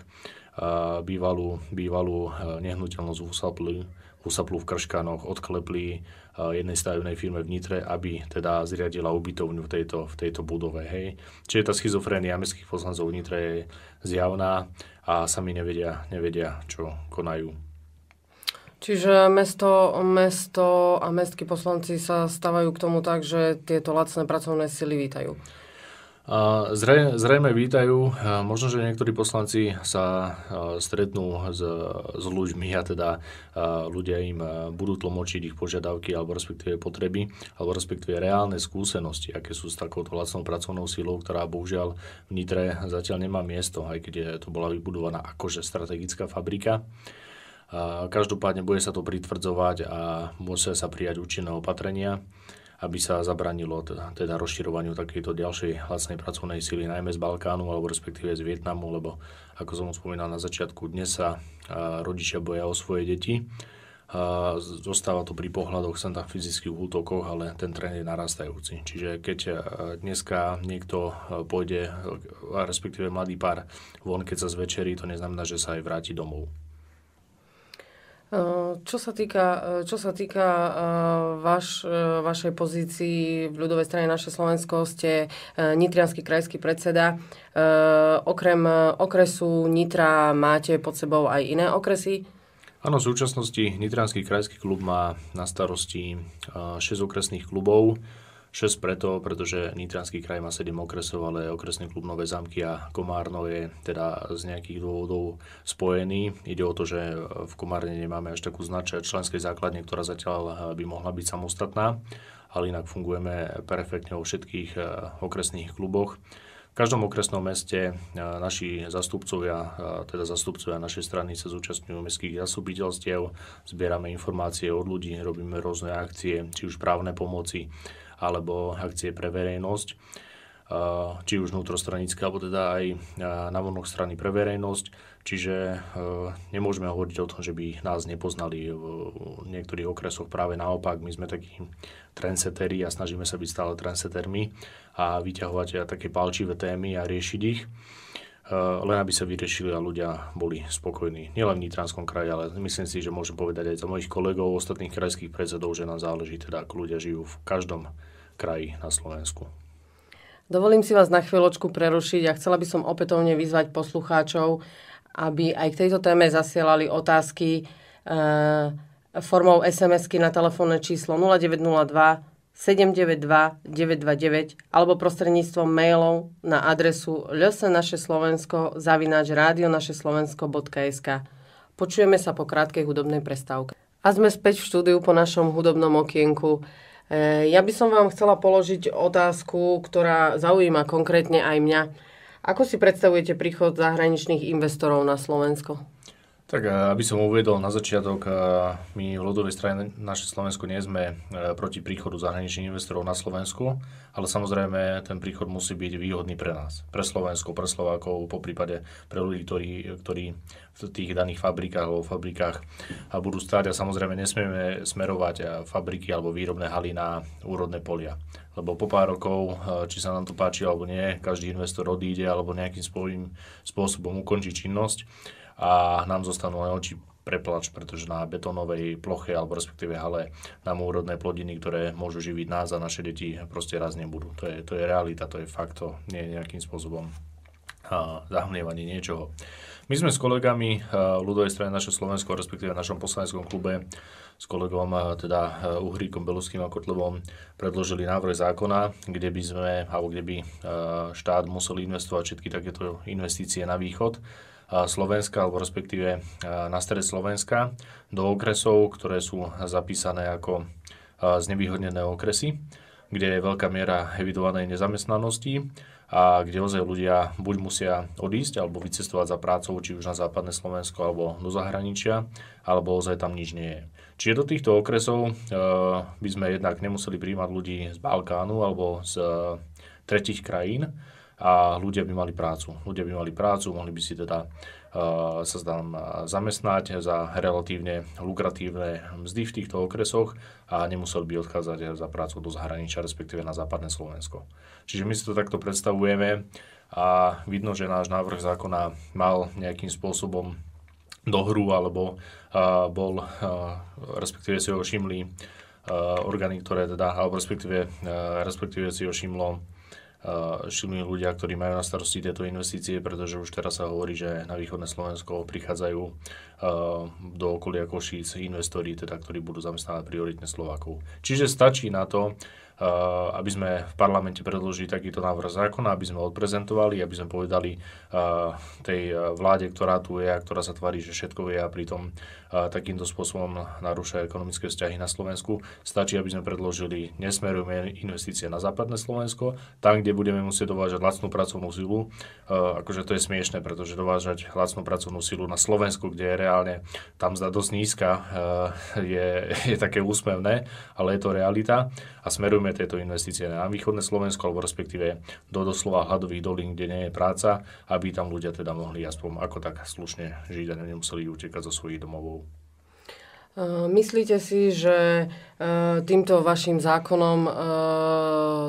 Speaker 1: bývalú, bývalú nehnuteľnosť v Usaplu, v Usaplu v Krškanoch odklepli Eh, jednej stavebnej firme v Nitre, aby teda zriadila ubytovňu v tejto, v tejto budove. Hej. Čiže tá schizofrénia mestských poslancov v Nitre je zjavná a sami nevedia, nevedia čo konajú.
Speaker 2: Čiže mesto, mesto a mestskí poslanci sa stávajú k tomu tak, že tieto lacné pracovné sily vítajú
Speaker 1: zrejme vítajú, možno, že niektorí poslanci sa stretnú s, s ľuďmi a teda ľudia im budú tlmočiť ich požiadavky alebo respektíve potreby, alebo respektíve reálne skúsenosti, aké sú s takouto vlastnou pracovnou silou, ktorá bohužiaľ v Nitre zatiaľ nemá miesto, aj keď je, to bola vybudovaná akože strategická fabrika. Každopádne bude sa to pritvrdzovať a musia sa prijať účinné opatrenia aby sa zabranilo teda, teda rozširovaniu takejto ďalšej lacnej pracovnej síly, najmä z Balkánu alebo respektíve z Vietnamu, lebo ako som spomínal na začiatku, dnes sa rodičia boja o svoje deti. A zostáva to pri pohľadoch, sem tam fyzických útokoch, ale ten trend je narastajúci. Čiže keď dneska niekto pôjde, respektíve mladý pár von, keď sa zvečerí, to neznamená, že sa aj vráti domov.
Speaker 2: Eh, čo sa týka, eh, čo sa týka eh, vaš, vašej pozícii v ľudovej strane naše Slovensko, ste nitrianský krajský predseda. Okrem okresu Nitra máte pod sebou aj iné okresy?
Speaker 1: Áno, v súčasnosti Nitrianský krajský klub má na starosti 6 okresných klubov 6 preto, pretože Nitranský kraj má 7 okresov, ale okresný klub Nové zámky a Komárno je teda z nejakých dôvodov spojený. Ide o to, že v Komárne nemáme až takú značia členskej základne, ktorá zatiaľ eh, by mohla byť samostatná, ale inak fungujeme perfektne vo všetkých eh, okresných kluboch. V každom okresnom meste eh, naši zastupcovia, teda zastupcovia našej strany sa zúčastňujú mestských zastupiteľstiev, zbierame informácie od ľudí, robíme rôzne akcie, či už právne pomoci, alebo akcie pre verejnosť e, či už vnútrostranické, alebo teda aj e, na vonok strany pre verejnosť. Čiže e, nemôžeme hovoriť o tom, že by nás nepoznali v niektorých okresoch. Práve naopak, my sme takí trendseteri a snažíme sa byť stále trendsetermi a vyťahovať také palčivé témy a riešiť ich len aby sa vyriešili a ľudia boli spokojní. Nielen v Nitranskom kraji, ale myslím si, že môžem povedať aj za mojich kolegov, ostatných krajských predsedov, že nám záleží teda, ako ľudia žijú v každom kraji na Slovensku.
Speaker 2: Dovolím si vás na chvíľočku prerušiť a chcela by som opätovne vyzvať poslucháčov, aby aj k tejto téme zasielali otázky e, formou SMS-ky na telefónne číslo 0902 792 929 alebo prostredníctvom mailov na adresu lsnašeslovensko zavináč rádio našeslovensko.sk. Počujeme sa po krátkej hudobnej prestávke. A sme späť v štúdiu po našom hudobnom okienku. E, ja by som vám chcela položiť otázku, ktorá zaujíma konkrétne aj mňa. Ako si predstavujete príchod zahraničných investorov na Slovensko?
Speaker 1: Tak aby som uviedol na začiatok, my v ľudovej strane naše Slovensko nie sme e, proti príchodu zahraničných investorov na Slovensku, ale samozrejme ten príchod musí byť výhodný pre nás, pre Slovensko, pre Slovákov, po prípade pre ľudí, ktorí, ktorí v tých daných fabrikách alebo fabrikách budú stáť a samozrejme nesmieme smerovať e, fabriky alebo výrobné haly na úrodné polia. Lebo po pár rokov, e, či sa nám to páči alebo nie, každý investor odíde alebo nejakým spôsobom ukončí činnosť a nám zostanú len oči preplač, pretože na betónovej ploche alebo respektíve hale nám úrodné plodiny, ktoré môžu živiť nás a naše deti, proste raz nebudú. To je, to je realita, to je fakt, to nie je nejakým spôsobom zahmlievanie niečoho. My sme s kolegami ľudovej strany naše Slovensko, respektíve v našom poslaneckom klube, s kolegom teda Uhríkom, Beluským a kotlovom predložili návrh zákona, kde by sme, alebo kde by štát musel investovať všetky takéto investície na východ Slovenska, alebo respektíve na stred Slovenska, do okresov, ktoré sú zapísané ako znevýhodnené okresy, kde je veľká miera evidovanej nezamestnanosti a kde ozaj ľudia buď musia odísť alebo vycestovať za prácou, či už na západné Slovensko alebo do zahraničia, alebo ozaj tam nič nie je. Čiže do týchto okresov by sme jednak nemuseli príjmať ľudí z Balkánu alebo z e, tretich krajín, a ľudia by mali prácu. Ľudia by mali prácu, mohli by si teda uh, sa tam zamestnať za relatívne lukratívne mzdy v týchto okresoch a nemuseli by odchádzať za prácu do zahraničia, respektíve na západné Slovensko. Čiže my si to takto predstavujeme a vidno, že náš návrh zákona mal nejakým spôsobom do hru alebo uh, bol, uh, respektíve si ho všimli uh, orgány, ktoré teda, alebo respektíve, respektíve si ho všimlo Eh, šilujú ľudia, ktorí majú na starosti tieto investície, pretože už teraz sa hovorí, že na východné Slovensko prichádzajú eh, do okolia Košíc investori, teda, ktorí budú zamestnávať prioritne Slovákov. Čiže stačí na to, eh, aby sme v parlamente predložili takýto návrh zákona, aby sme odprezentovali, aby sme povedali tej vláde, ktorá tu je a ktorá sa tvári, že všetko vie a pritom takýmto spôsobom narúša ekonomické vzťahy na Slovensku. Stačí, aby sme predložili nesmerujeme investície na západné Slovensko, tam, kde budeme musieť dovážať lacnú pracovnú silu. E, akože to je smiešne, pretože dovážať lacnú pracovnú silu na Slovensku, kde je reálne tam zda dosť nízka, e, je, je také úsmevné, ale je to realita. A smerujeme tieto investície na východné Slovensko, alebo respektíve do doslova hladových dolín, kde nie je práca, aby tam ľudia teda mohli aspoň ako tak slušne žiť a nemuseli utekať zo svojich domovov
Speaker 2: Ehm, myslíte si, že ehm, týmto vašim zákonom ehm,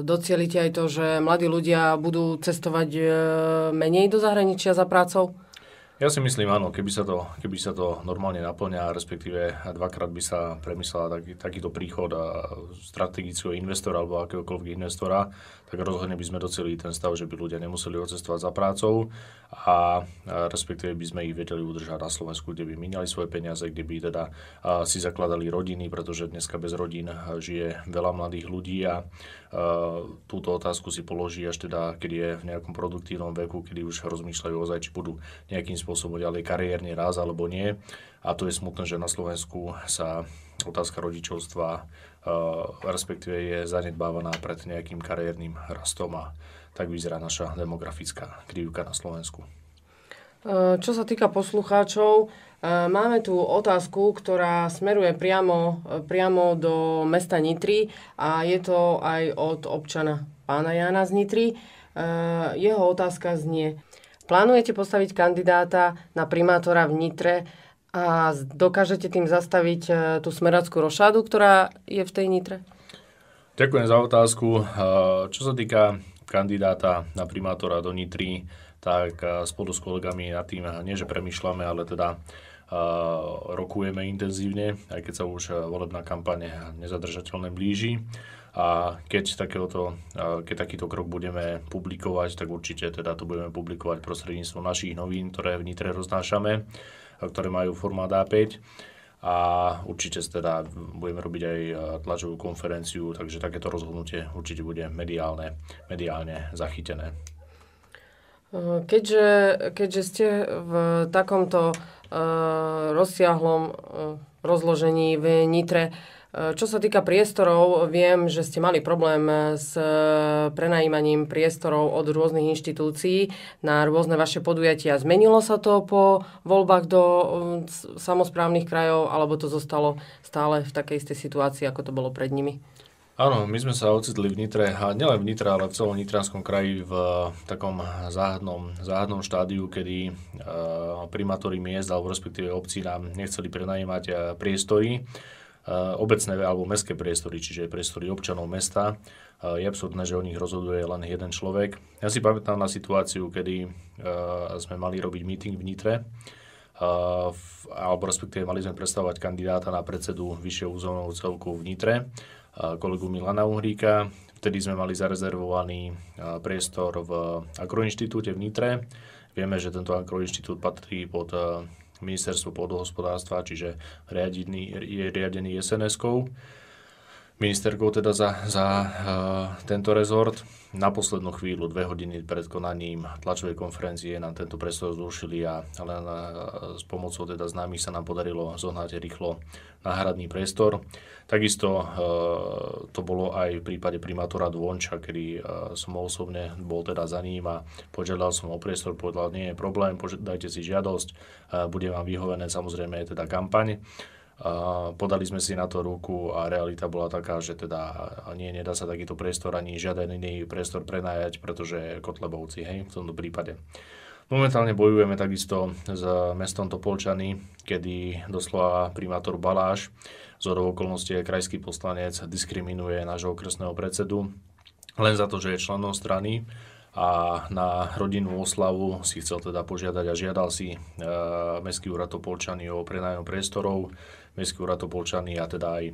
Speaker 2: docielite aj to, že mladí ľudia budú cestovať menej do zahraničia za prácou?
Speaker 1: Ja si myslím, áno, keby sa to, keby sa to normálne naplňa, respektíve dvakrát by sa premyslela taký, takýto príchod a strategického investora alebo akéhokoľvek investora, tak rozhodne by sme docelili ten stav, že by ľudia nemuseli odcestovať za prácou a, respektíve by sme ich vedeli udržať na Slovensku, kde by miniali svoje peniaze, kde by teda si zakladali rodiny, pretože dneska bez rodín žije veľa mladých ľudí a, a túto otázku si položí až teda, keď je v nejakom produktívnom veku, kedy už rozmýšľajú ozaj, či budú nejakým spôsobom ďalej kariérne raz alebo nie. A to je smutné, že na Slovensku sa otázka rodičovstva Eh, respektíve je zanedbávaná pred nejakým kariérnym rastom a tak vyzerá naša demografická krivka na Slovensku.
Speaker 2: Eh, čo sa týka poslucháčov, eh, máme tu otázku, ktorá smeruje priamo, priamo do mesta Nitry a je to aj od občana pána Jana z Nitry. Jeho otázka znie, plánujete postaviť kandidáta na primátora v Nitre, a dokážete tým zastaviť e, tú smerackú rošádu, ktorá je v tej nitre?
Speaker 1: Ďakujem za otázku. E, čo sa týka kandidáta na primátora do Nitry, tak e, spolu s kolegami nad tým nie, že premyšľame, ale teda rokujeme intenzívne, aj keď sa už volebná kampaň nezadržateľne blíži. A keď, takéhoto, keď takýto krok budeme publikovať, tak určite teda to budeme publikovať prostredníctvom našich novín, ktoré v Nitre roznášame ktoré majú formát A5 a určite teda budeme robiť aj e, tlačovú konferenciu, takže takéto rozhodnutie určite bude mediálne, mediálne zachytené.
Speaker 2: E, keďže, keďže ste v takomto uh, rozsiahlom uh, rozložení v Nitre, uh, E, čo sa týka priestorov, viem, že ste mali problém s e, prenajímaním priestorov od rôznych inštitúcií na rôzne vaše podujatia. Zmenilo sa to po voľbách do e, samozprávnych krajov, alebo to zostalo stále v takej istej situácii, ako to bolo pred nimi?
Speaker 1: Áno, my sme sa ocitli v Nitre, a nielen v Nitre, ale v celom Nitranskom kraji v takom záhadnom, záhadnom štádiu, kedy e, primátori miest alebo respektíve obcí nám nechceli prenajímať priestory Eh, obecné alebo mestské priestory, čiže priestory občanov mesta. Eh, je absurdné, že o nich rozhoduje len jeden človek. Ja si pamätám na situáciu, kedy eh, sme mali robiť meeting v Nitre, alebo respektíve mali sme predstavovať kandidáta na predsedu vyššieho územného celku v Nitre, kolegu Milana Uhríka. Vtedy sme mali zarezervovaný priestor v Agroinštitúte v Nitre. Vieme, že tento Agroinštitút patrí pod ministerstvo pôdohospodárstva, čiže riadený, je riadený SNS-kou ministerkou teda za, za uh, tento rezort. Na poslednú chvíľu, dve hodiny pred konaním tlačovej konferencie nám tento presor zrušili a len e, s pomocou teda známych sa nám podarilo zohnať rýchlo náhradný priestor. Takisto e, to bolo aj v prípade primátora Dvonča, kedy som osobne bol teda za ním a požiadal som o priestor, povedal, nie je problém, požiadajte si žiadosť, bude vám vyhovené samozrejme teda kampaň. Eh, podali sme si na to ruku a realita bola taká, že teda nie, nedá sa takýto priestor ani žiaden iný priestor prenajať, pretože Kotlebovci, hej, v tomto prípade. Momentálne bojujeme takisto s mestom Topolčany, kedy doslova primátor Baláš z okolností krajský poslanec diskriminuje nášho okresného predsedu len za to, že je členom strany a na rodinnú oslavu si chcel teda požiadať a žiadal si e, Mestský úrad Topolčany o prenájom priestorov Mestský úrad Topolčany a teda aj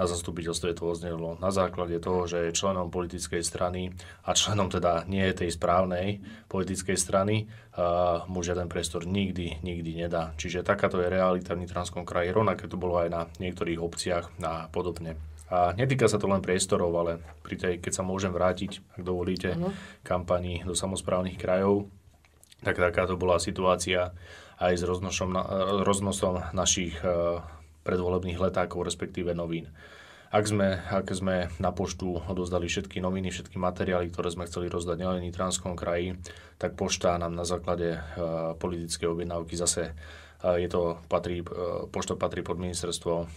Speaker 1: na zastupiteľstve to oznelo. Na základe toho, že je členom politickej strany a členom teda nie tej správnej politickej strany, uh, mu žiaden priestor nikdy, nikdy nedá. Čiže takáto je realita v Nitranskom kraji, rovnaké to bolo aj na niektorých obciach a podobne. A netýka sa to len priestorov, ale pri tej, keď sa môžem vrátiť, ak dovolíte, uh kampani do samozprávnych krajov, tak takáto bola situácia aj s roznosom, roznosom našich e, predvolebných letákov, respektíve novín. Ak sme, ak sme na poštu odozdali všetky noviny, všetky materiály, ktoré sme chceli rozdať nielen v Nitranskom kraji, tak pošta nám na základe uh, politickej objednávky zase eh, je to, patrí, eh, pošta patrí pod ministerstvo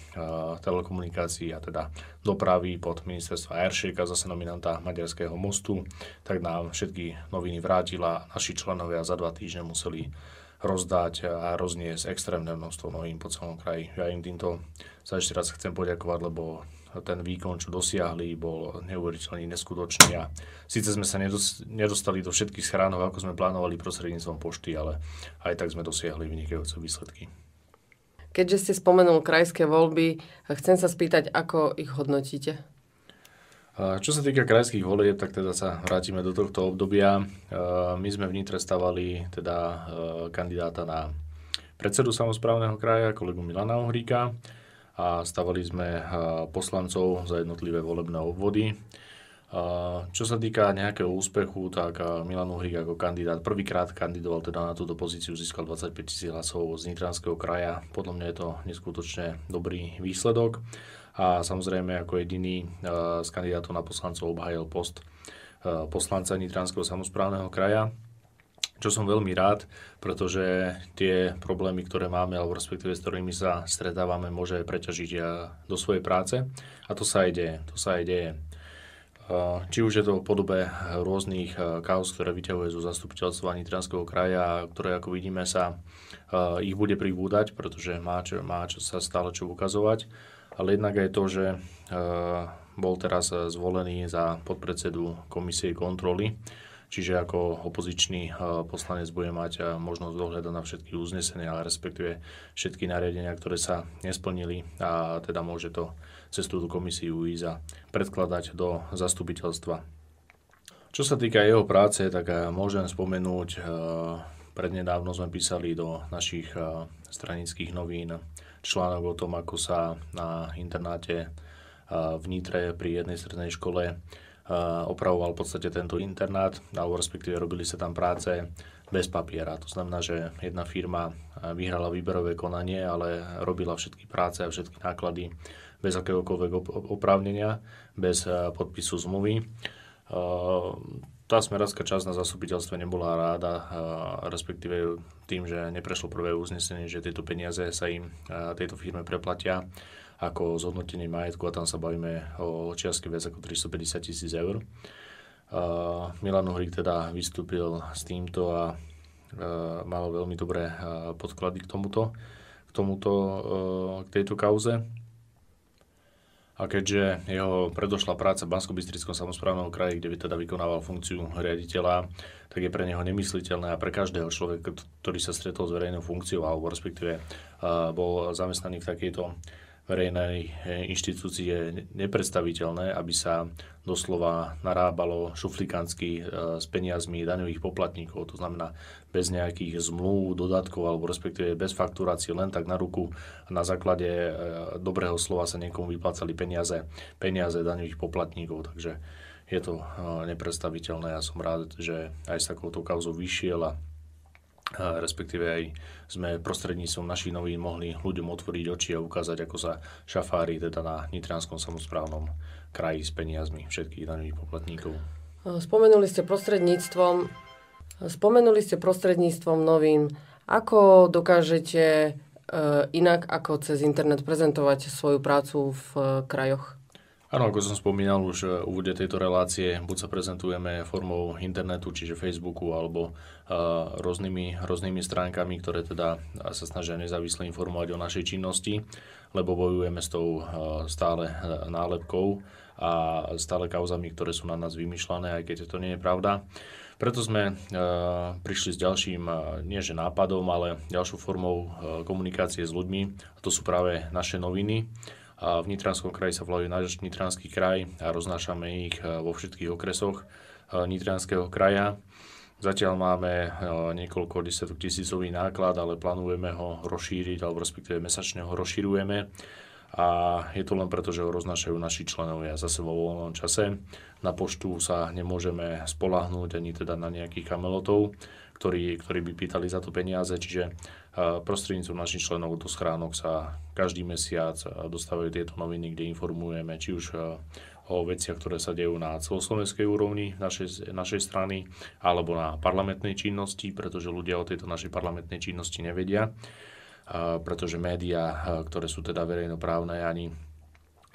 Speaker 1: telekomunikácií a teda dopravy pod ministerstvo a zase nominanta Maďarského mostu, tak nám všetky noviny vrátila a naši členovia za dva týždne museli rozdať a rozniesť extrémne množstvo novín po celom kraji. Ja im týmto sa ešte raz chcem poďakovať, lebo ten výkon, čo dosiahli, bol neuveriteľný, neskutočný. A síce sme sa nedostali do všetkých schránov, ako sme plánovali prostredníctvom pošty, ale aj tak sme dosiahli vynikajúce výsledky.
Speaker 2: Keďže ste spomenul krajské voľby, chcem sa spýtať, ako ich hodnotíte?
Speaker 1: Čo sa týka krajských volieb, tak teda sa vrátime do tohto obdobia. My sme v Nitre stavali teda e, kandidáta na predsedu samozprávneho kraja, kolegu Milana Uhríka a stavali sme e, poslancov za jednotlivé volebné obvody. E, čo sa týka nejakého úspechu, tak Milan Uhrík ako kandidát prvýkrát kandidoval teda na túto pozíciu, získal 25 tisíc hlasov z Nitranského kraja. Podľa mňa je to neskutočne dobrý výsledok a samozrejme ako jediný e, z kandidátov na poslancov obhajil post e, poslanca Nitranského samozprávneho kraja čo som veľmi rád, pretože tie problémy, ktoré máme, alebo respektíve s ktorými sa stretávame, môže preťažiť do svojej práce. A to sa aj deje. To sa aj deje. E, či už je to v podobe rôznych kaos, ktoré vyťahuje zo zastupiteľstva Nitranského kraja, ktoré ako vidíme sa, ich bude pribúdať, pretože má, čo, má čo sa stále čo ukazovať ale jednak aj to, že e, bol teraz e, zvolený za podpredsedu komisie kontroly, čiže ako opozičný e, poslanec bude mať možnosť dohľadať na všetky uznesenia, ale respektíve všetky nariadenia, ktoré sa nesplnili a teda môže to cez túto komisiu ísť a predkladať do zastupiteľstva. Čo sa týka jeho práce, tak môžem spomenúť, prednedávno sme písali do našich stranických novín článok o tom, ako sa na internáte v Nitre pri jednej strednej škole opravoval v podstate tento internát, alebo respektíve robili sa tam práce bez papiera. To znamená, že jedna firma vyhrala výberové konanie, ale robila všetky práce a všetky náklady bez akéhokoľvek oprávnenia, bez podpisu zmluvy tá smeracká časť na zastupiteľstve nebola ráda, respektíve tým, že neprešlo prvé uznesenie, že tieto peniaze sa im tejto firme preplatia ako zhodnotenie majetku a tam sa bavíme o čiastke viac ako 350 tisíc eur. Milan Uhrik teda vystúpil s týmto a mal veľmi dobré podklady k tomuto, k tomuto, e, k tejto kauze. A keďže jeho predošla práca v bansko bystrickom samozprávnom kraji, kde by teda vykonával funkciu riaditeľa, tak je pre neho nemysliteľné a pre každého človeka, ktorý sa stretol s verejnou funkciou alebo respektíve bol zamestnaný v takejto verejnej eh, inštitúcii je nepredstaviteľné, aby sa doslova narábalo šuflikansky eh, s peniazmi daňových poplatníkov. To znamená bez nejakých zmluv, dodatkov alebo respektíve bez fakturácie len tak na ruku a na základe eh, dobrého slova sa niekomu vyplácali peniaze, peniaze daňových poplatníkov. Takže je to nepredstaviteľné. Ja som rád, že aj s takouto kauzou vyšiel a respektíve aj sme prostredníctvom našich novín mohli ľuďom otvoriť oči a ukázať, ako sa šafári teda na Nitrianskom samozprávnom kraji s peniazmi všetkých daňových poplatníkov.
Speaker 2: Spomenuli ste prostredníctvom, spomenuli ste prostredníctvom novín. Ako dokážete e, inak ako cez internet prezentovať svoju prácu v e, krajoch? Áno,
Speaker 1: ako som spomínal už eh, v úvode tejto relácie, buď sa prezentujeme formou internetu, čiže Facebooku, alebo uh, rôznymi, rôznymi stránkami, ktoré teda eh, sa snažia nezávisle informovať o našej činnosti, lebo bojujeme s tou uh, stále nálepkou a stále kauzami, ktoré sú na nás vymýšľané, aj keď to nie je pravda. Preto sme prišli s ďalším, nie že nápadom, ale ďalšou formou komunikácie s ľuďmi. A to sú práve naše noviny. A v Nitranskom kraji sa volajú náš Nitranský kraj a roznášame ich e, vo všetkých okresoch e, Nitranského kraja. Zatiaľ máme e, niekoľko desiatok tisícový náklad, ale plánujeme ho rozšíriť, alebo respektíve mesačne ho rozšírujeme. A je to len preto, že ho roznášajú naši členovia zase vo voľnom čase. Na poštu sa nemôžeme spolahnúť ani teda na nejakých kamelotov, ktorí, ktorí by pýtali za to peniaze, čiže Prostredníctvom našich členov do schránok sa každý mesiac e, dostávajú tieto noviny, kde informujeme či už e, o veciach, ktoré sa dejú na celoslovenskej úrovni našej, našej strany alebo na parlamentnej činnosti, pretože ľudia o tejto našej parlamentnej činnosti nevedia, pretože médiá, e, ktoré sú teda verejnoprávne, ani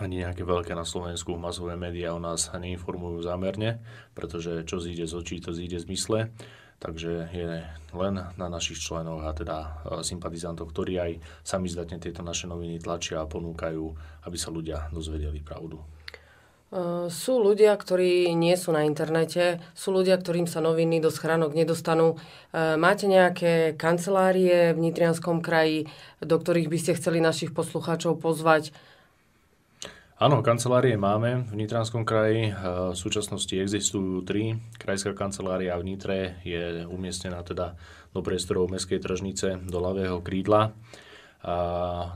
Speaker 1: ani nejaké veľké na Slovensku masové médiá o nás neinformujú zámerne, pretože čo zíde z očí, to zíde z mysle takže je len na našich členoch a teda e, sympatizantov, ktorí aj sami zdatne tieto naše noviny tlačia a ponúkajú, aby sa ľudia dozvedeli pravdu. E,
Speaker 2: sú ľudia, ktorí nie sú na internete, sú ľudia, ktorým sa noviny do schránok nedostanú. E, máte nejaké kancelárie v Nitrianskom kraji, do ktorých by ste chceli našich poslucháčov pozvať?
Speaker 1: Áno, kancelárie máme v Nitranskom kraji. Eh, v súčasnosti existujú tri. Krajská kancelária v Nitre je umiestnená teda do priestorov Mestskej tržnice do ľavého krídla. A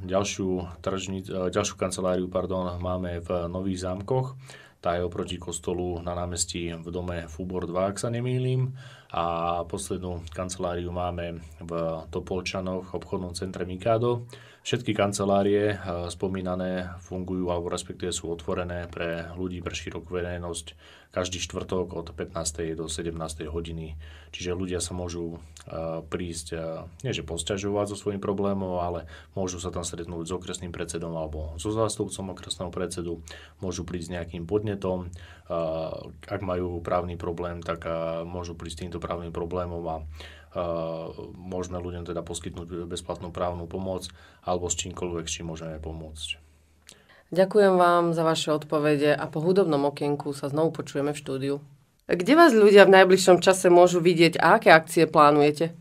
Speaker 1: ďalšiu, tržni, eh, ďalšiu kanceláriu pardon, máme v Nových zámkoch. Tá je oproti kostolu na námestí v dome Fúbor 2, ak sa nemýlim. A poslednú kanceláriu máme v Topolčanoch, obchodnom centre Mikado Všetky kancelárie eh, spomínané fungujú alebo respektíve sú otvorené pre ľudí, pre širokú verejnosť každý štvrtok od 15. do 17. hodiny. Čiže ľudia sa môžu eh, prísť, eh, nie že posťažovať so svojím problémom, ale môžu sa tam stretnúť s okresným predsedom alebo so zástupcom okresného predsedu, môžu prísť s nejakým podnetom, ak majú právny problém, tak môžu prísť s týmto právnym problémom a Eh, môžeme ľuďom teda poskytnúť bezplatnú právnu pomoc alebo s čímkoľvek, s čím môžeme pomôcť.
Speaker 2: Ďakujem vám za vaše odpovede a po hudobnom okienku sa znovu počujeme v štúdiu. Kde vás ľudia v najbližšom čase môžu vidieť a aké akcie plánujete?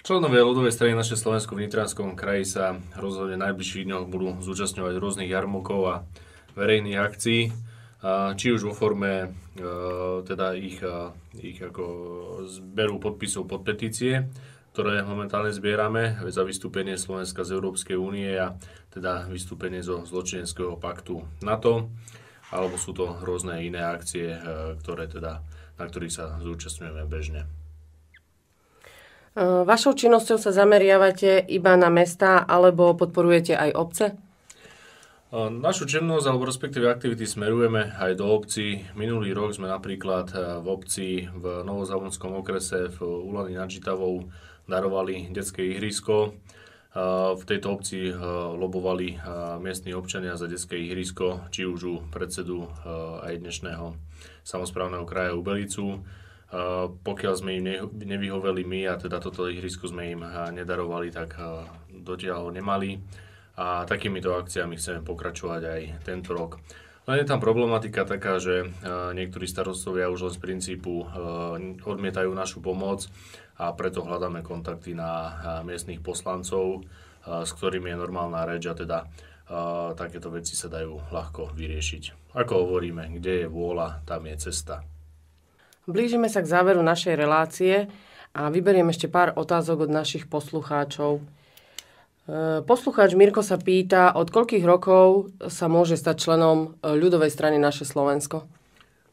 Speaker 1: Členovia ľudovej strany naše Slovensko v Nitranskom kraji sa rozhodne najbližších dňoch budú zúčastňovať rôznych jarmokov a verejných akcií či už vo forme e, teda ich, e, ich ako zberu podpisov pod petície, ktoré momentálne zbierame za vystúpenie Slovenska z Európskej únie a teda vystúpenie zo zločineckého paktu NATO, alebo sú to rôzne iné akcie, e, ktoré teda, na ktorých sa zúčastňujeme bežne.
Speaker 2: Vašou činnosťou sa zameriavate iba na mesta alebo podporujete aj obce?
Speaker 1: Ehm, našu činnosť, alebo respektíve aktivity smerujeme aj do obcí. Minulý rok sme napríklad ehm, v obci v Novozavonskom okrese v Ulani nad Žitavou darovali detské ihrisko. Ehm, v tejto obci lobovali miestni občania za detské ihrisko, či už u predsedu aj dnešného samozprávneho kraja Ubelicu. Pokiaľ sme im nevyhoveli my a teda toto ihrisko sme im nedarovali, tak dotiaľ ho nemali a takýmito akciami chceme pokračovať aj tento rok. Len je tam problematika taká, že e, niektorí starostovia už len z princípu e, odmietajú našu pomoc a preto hľadáme kontakty na e, miestnych poslancov, s ktorými je normálna reč a teda takéto veci sa dajú ľahko vyriešiť. Ako hovoríme, kde je vôľa, tam je cesta.
Speaker 2: Blížime sa k záveru našej relácie a vyberiem ešte pár otázok od našich poslucháčov. Eh, poslucháč Mirko sa pýta, od koľkých rokov sa môže stať členom eh, ľudovej strany Naše Slovensko?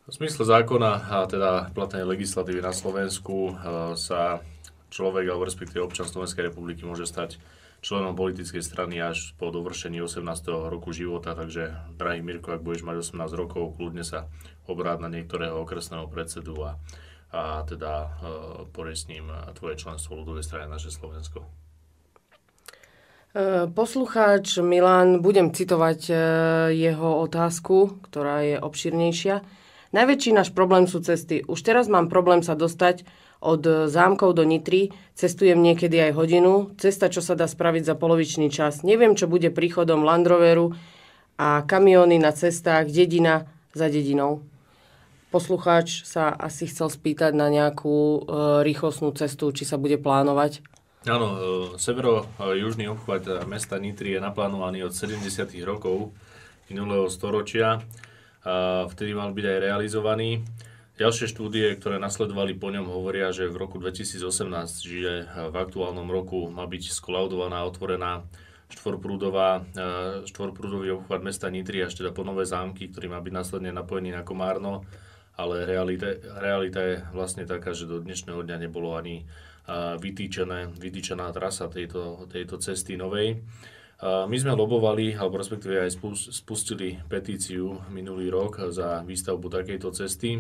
Speaker 1: V zmysle zákona a teda platnej legislatívy na Slovensku eh, sa človek alebo respektíve občan Slovenskej republiky môže stať členom politickej strany až po dovršení 18. roku života, takže drahý Mirko, ak budeš mať 18 rokov, kľudne sa obráť na niektorého okresného predsedu a, a teda e, porieš s ním tvoje členstvo ľudovej strany naše Slovensko.
Speaker 2: E, poslucháč Milan, budem citovať e, jeho otázku, ktorá je obširnejšia. Najväčší náš problém sú cesty. Už teraz mám problém sa dostať od zámkov do Nitry, cestujem niekedy aj hodinu, cesta, čo sa dá spraviť za polovičný čas. Neviem, čo bude príchodom Land Roveru a kamiony na cestách, dedina za dedinou. Poslucháč sa asi chcel spýtať na nejakú e, rýchlostnú cestu, či sa bude plánovať.
Speaker 1: Áno, e, severo-južný obchvat mesta Nitry je naplánovaný od 70. rokov minulého storočia. A vtedy mal byť aj realizovaný. Ďalšie štúdie, ktoré nasledovali po ňom, hovoria, že v roku 2018, čiže e, v aktuálnom roku, má byť skolaudovaná a otvorená štvorprúdová, e, štvorprúdový obchvat mesta Nitry až teda po nové zámky, ktorý má byť následne napojený na Komárno, ale realita, realita je vlastne taká, že do dnešného dňa nebolo ani vytýčené, vytýčená trasa tejto, tejto cesty novej. My sme lobovali, alebo respektíve aj spustili petíciu minulý rok za výstavbu takejto cesty.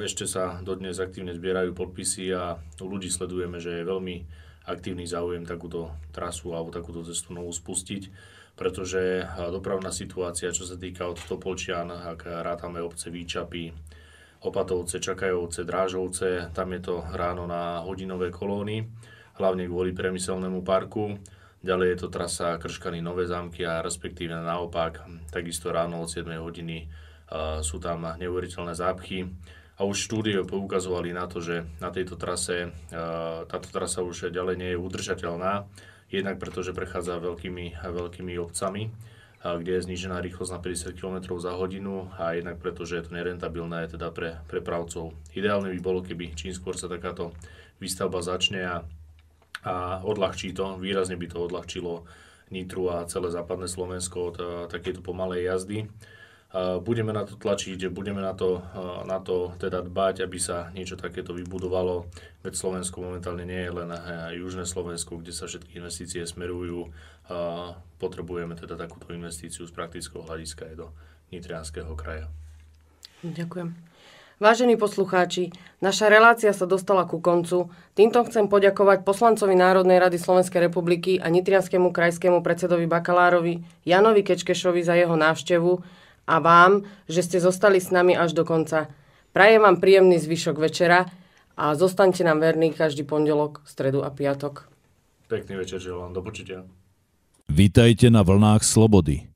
Speaker 1: Ešte sa dodnes aktívne zbierajú podpisy a u ľudí sledujeme, že je veľmi aktívny záujem takúto trasu alebo takúto cestu novú spustiť, pretože dopravná situácia, čo sa týka od Topolčian, ak rátame obce Výčapy, Opatovce, Čakajovce, Drážovce, tam je to ráno na hodinové kolóny, hlavne kvôli priemyselnému parku. Ďalej je to trasa Krškany Nové zámky a respektíve naopak, takisto ráno od 7 hodiny e, sú tam neuveriteľné zápchy. A už štúdie poukazovali na to, že na tejto trase, e, táto trasa už ďalej nie je udržateľná, jednak pretože prechádza veľkými, veľkými obcami, kde je znížená rýchlosť na 50 km za hodinu a jednak preto, že je to nerentabilné teda pre prepravcov. Ideálne by bolo, keby čím skôr sa takáto výstavba začne a, a odľahčí to, výrazne by to odľahčilo Nitru a celé západné Slovensko od takéto pomalej jazdy. Eh, budeme na to tlačiť, budeme na to, eh, na to teda dbať, aby sa niečo takéto vybudovalo. Veď Slovensko momentálne nie je len na eh, južné Slovensko, kde sa všetky investície smerujú. Potrebujeme teda takúto investíciu z praktického hľadiska aj do Nitrianského kraja.
Speaker 2: Ďakujem. Vážení poslucháči, naša relácia sa dostala ku koncu. Týmto chcem poďakovať poslancovi Národnej rady Slovenskej republiky a nitrianskému krajskému predsedovi bakalárovi Janovi Kečkešovi za jeho návštevu a vám, že ste zostali s nami až do konca. Prajem vám príjemný zvyšok večera a zostaňte nám verní každý pondelok, stredu a piatok.
Speaker 1: Pekný večer želám, do počutia. Vítajte na vlnách slobody.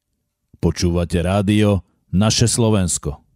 Speaker 1: Počúvate rádio Naše Slovensko.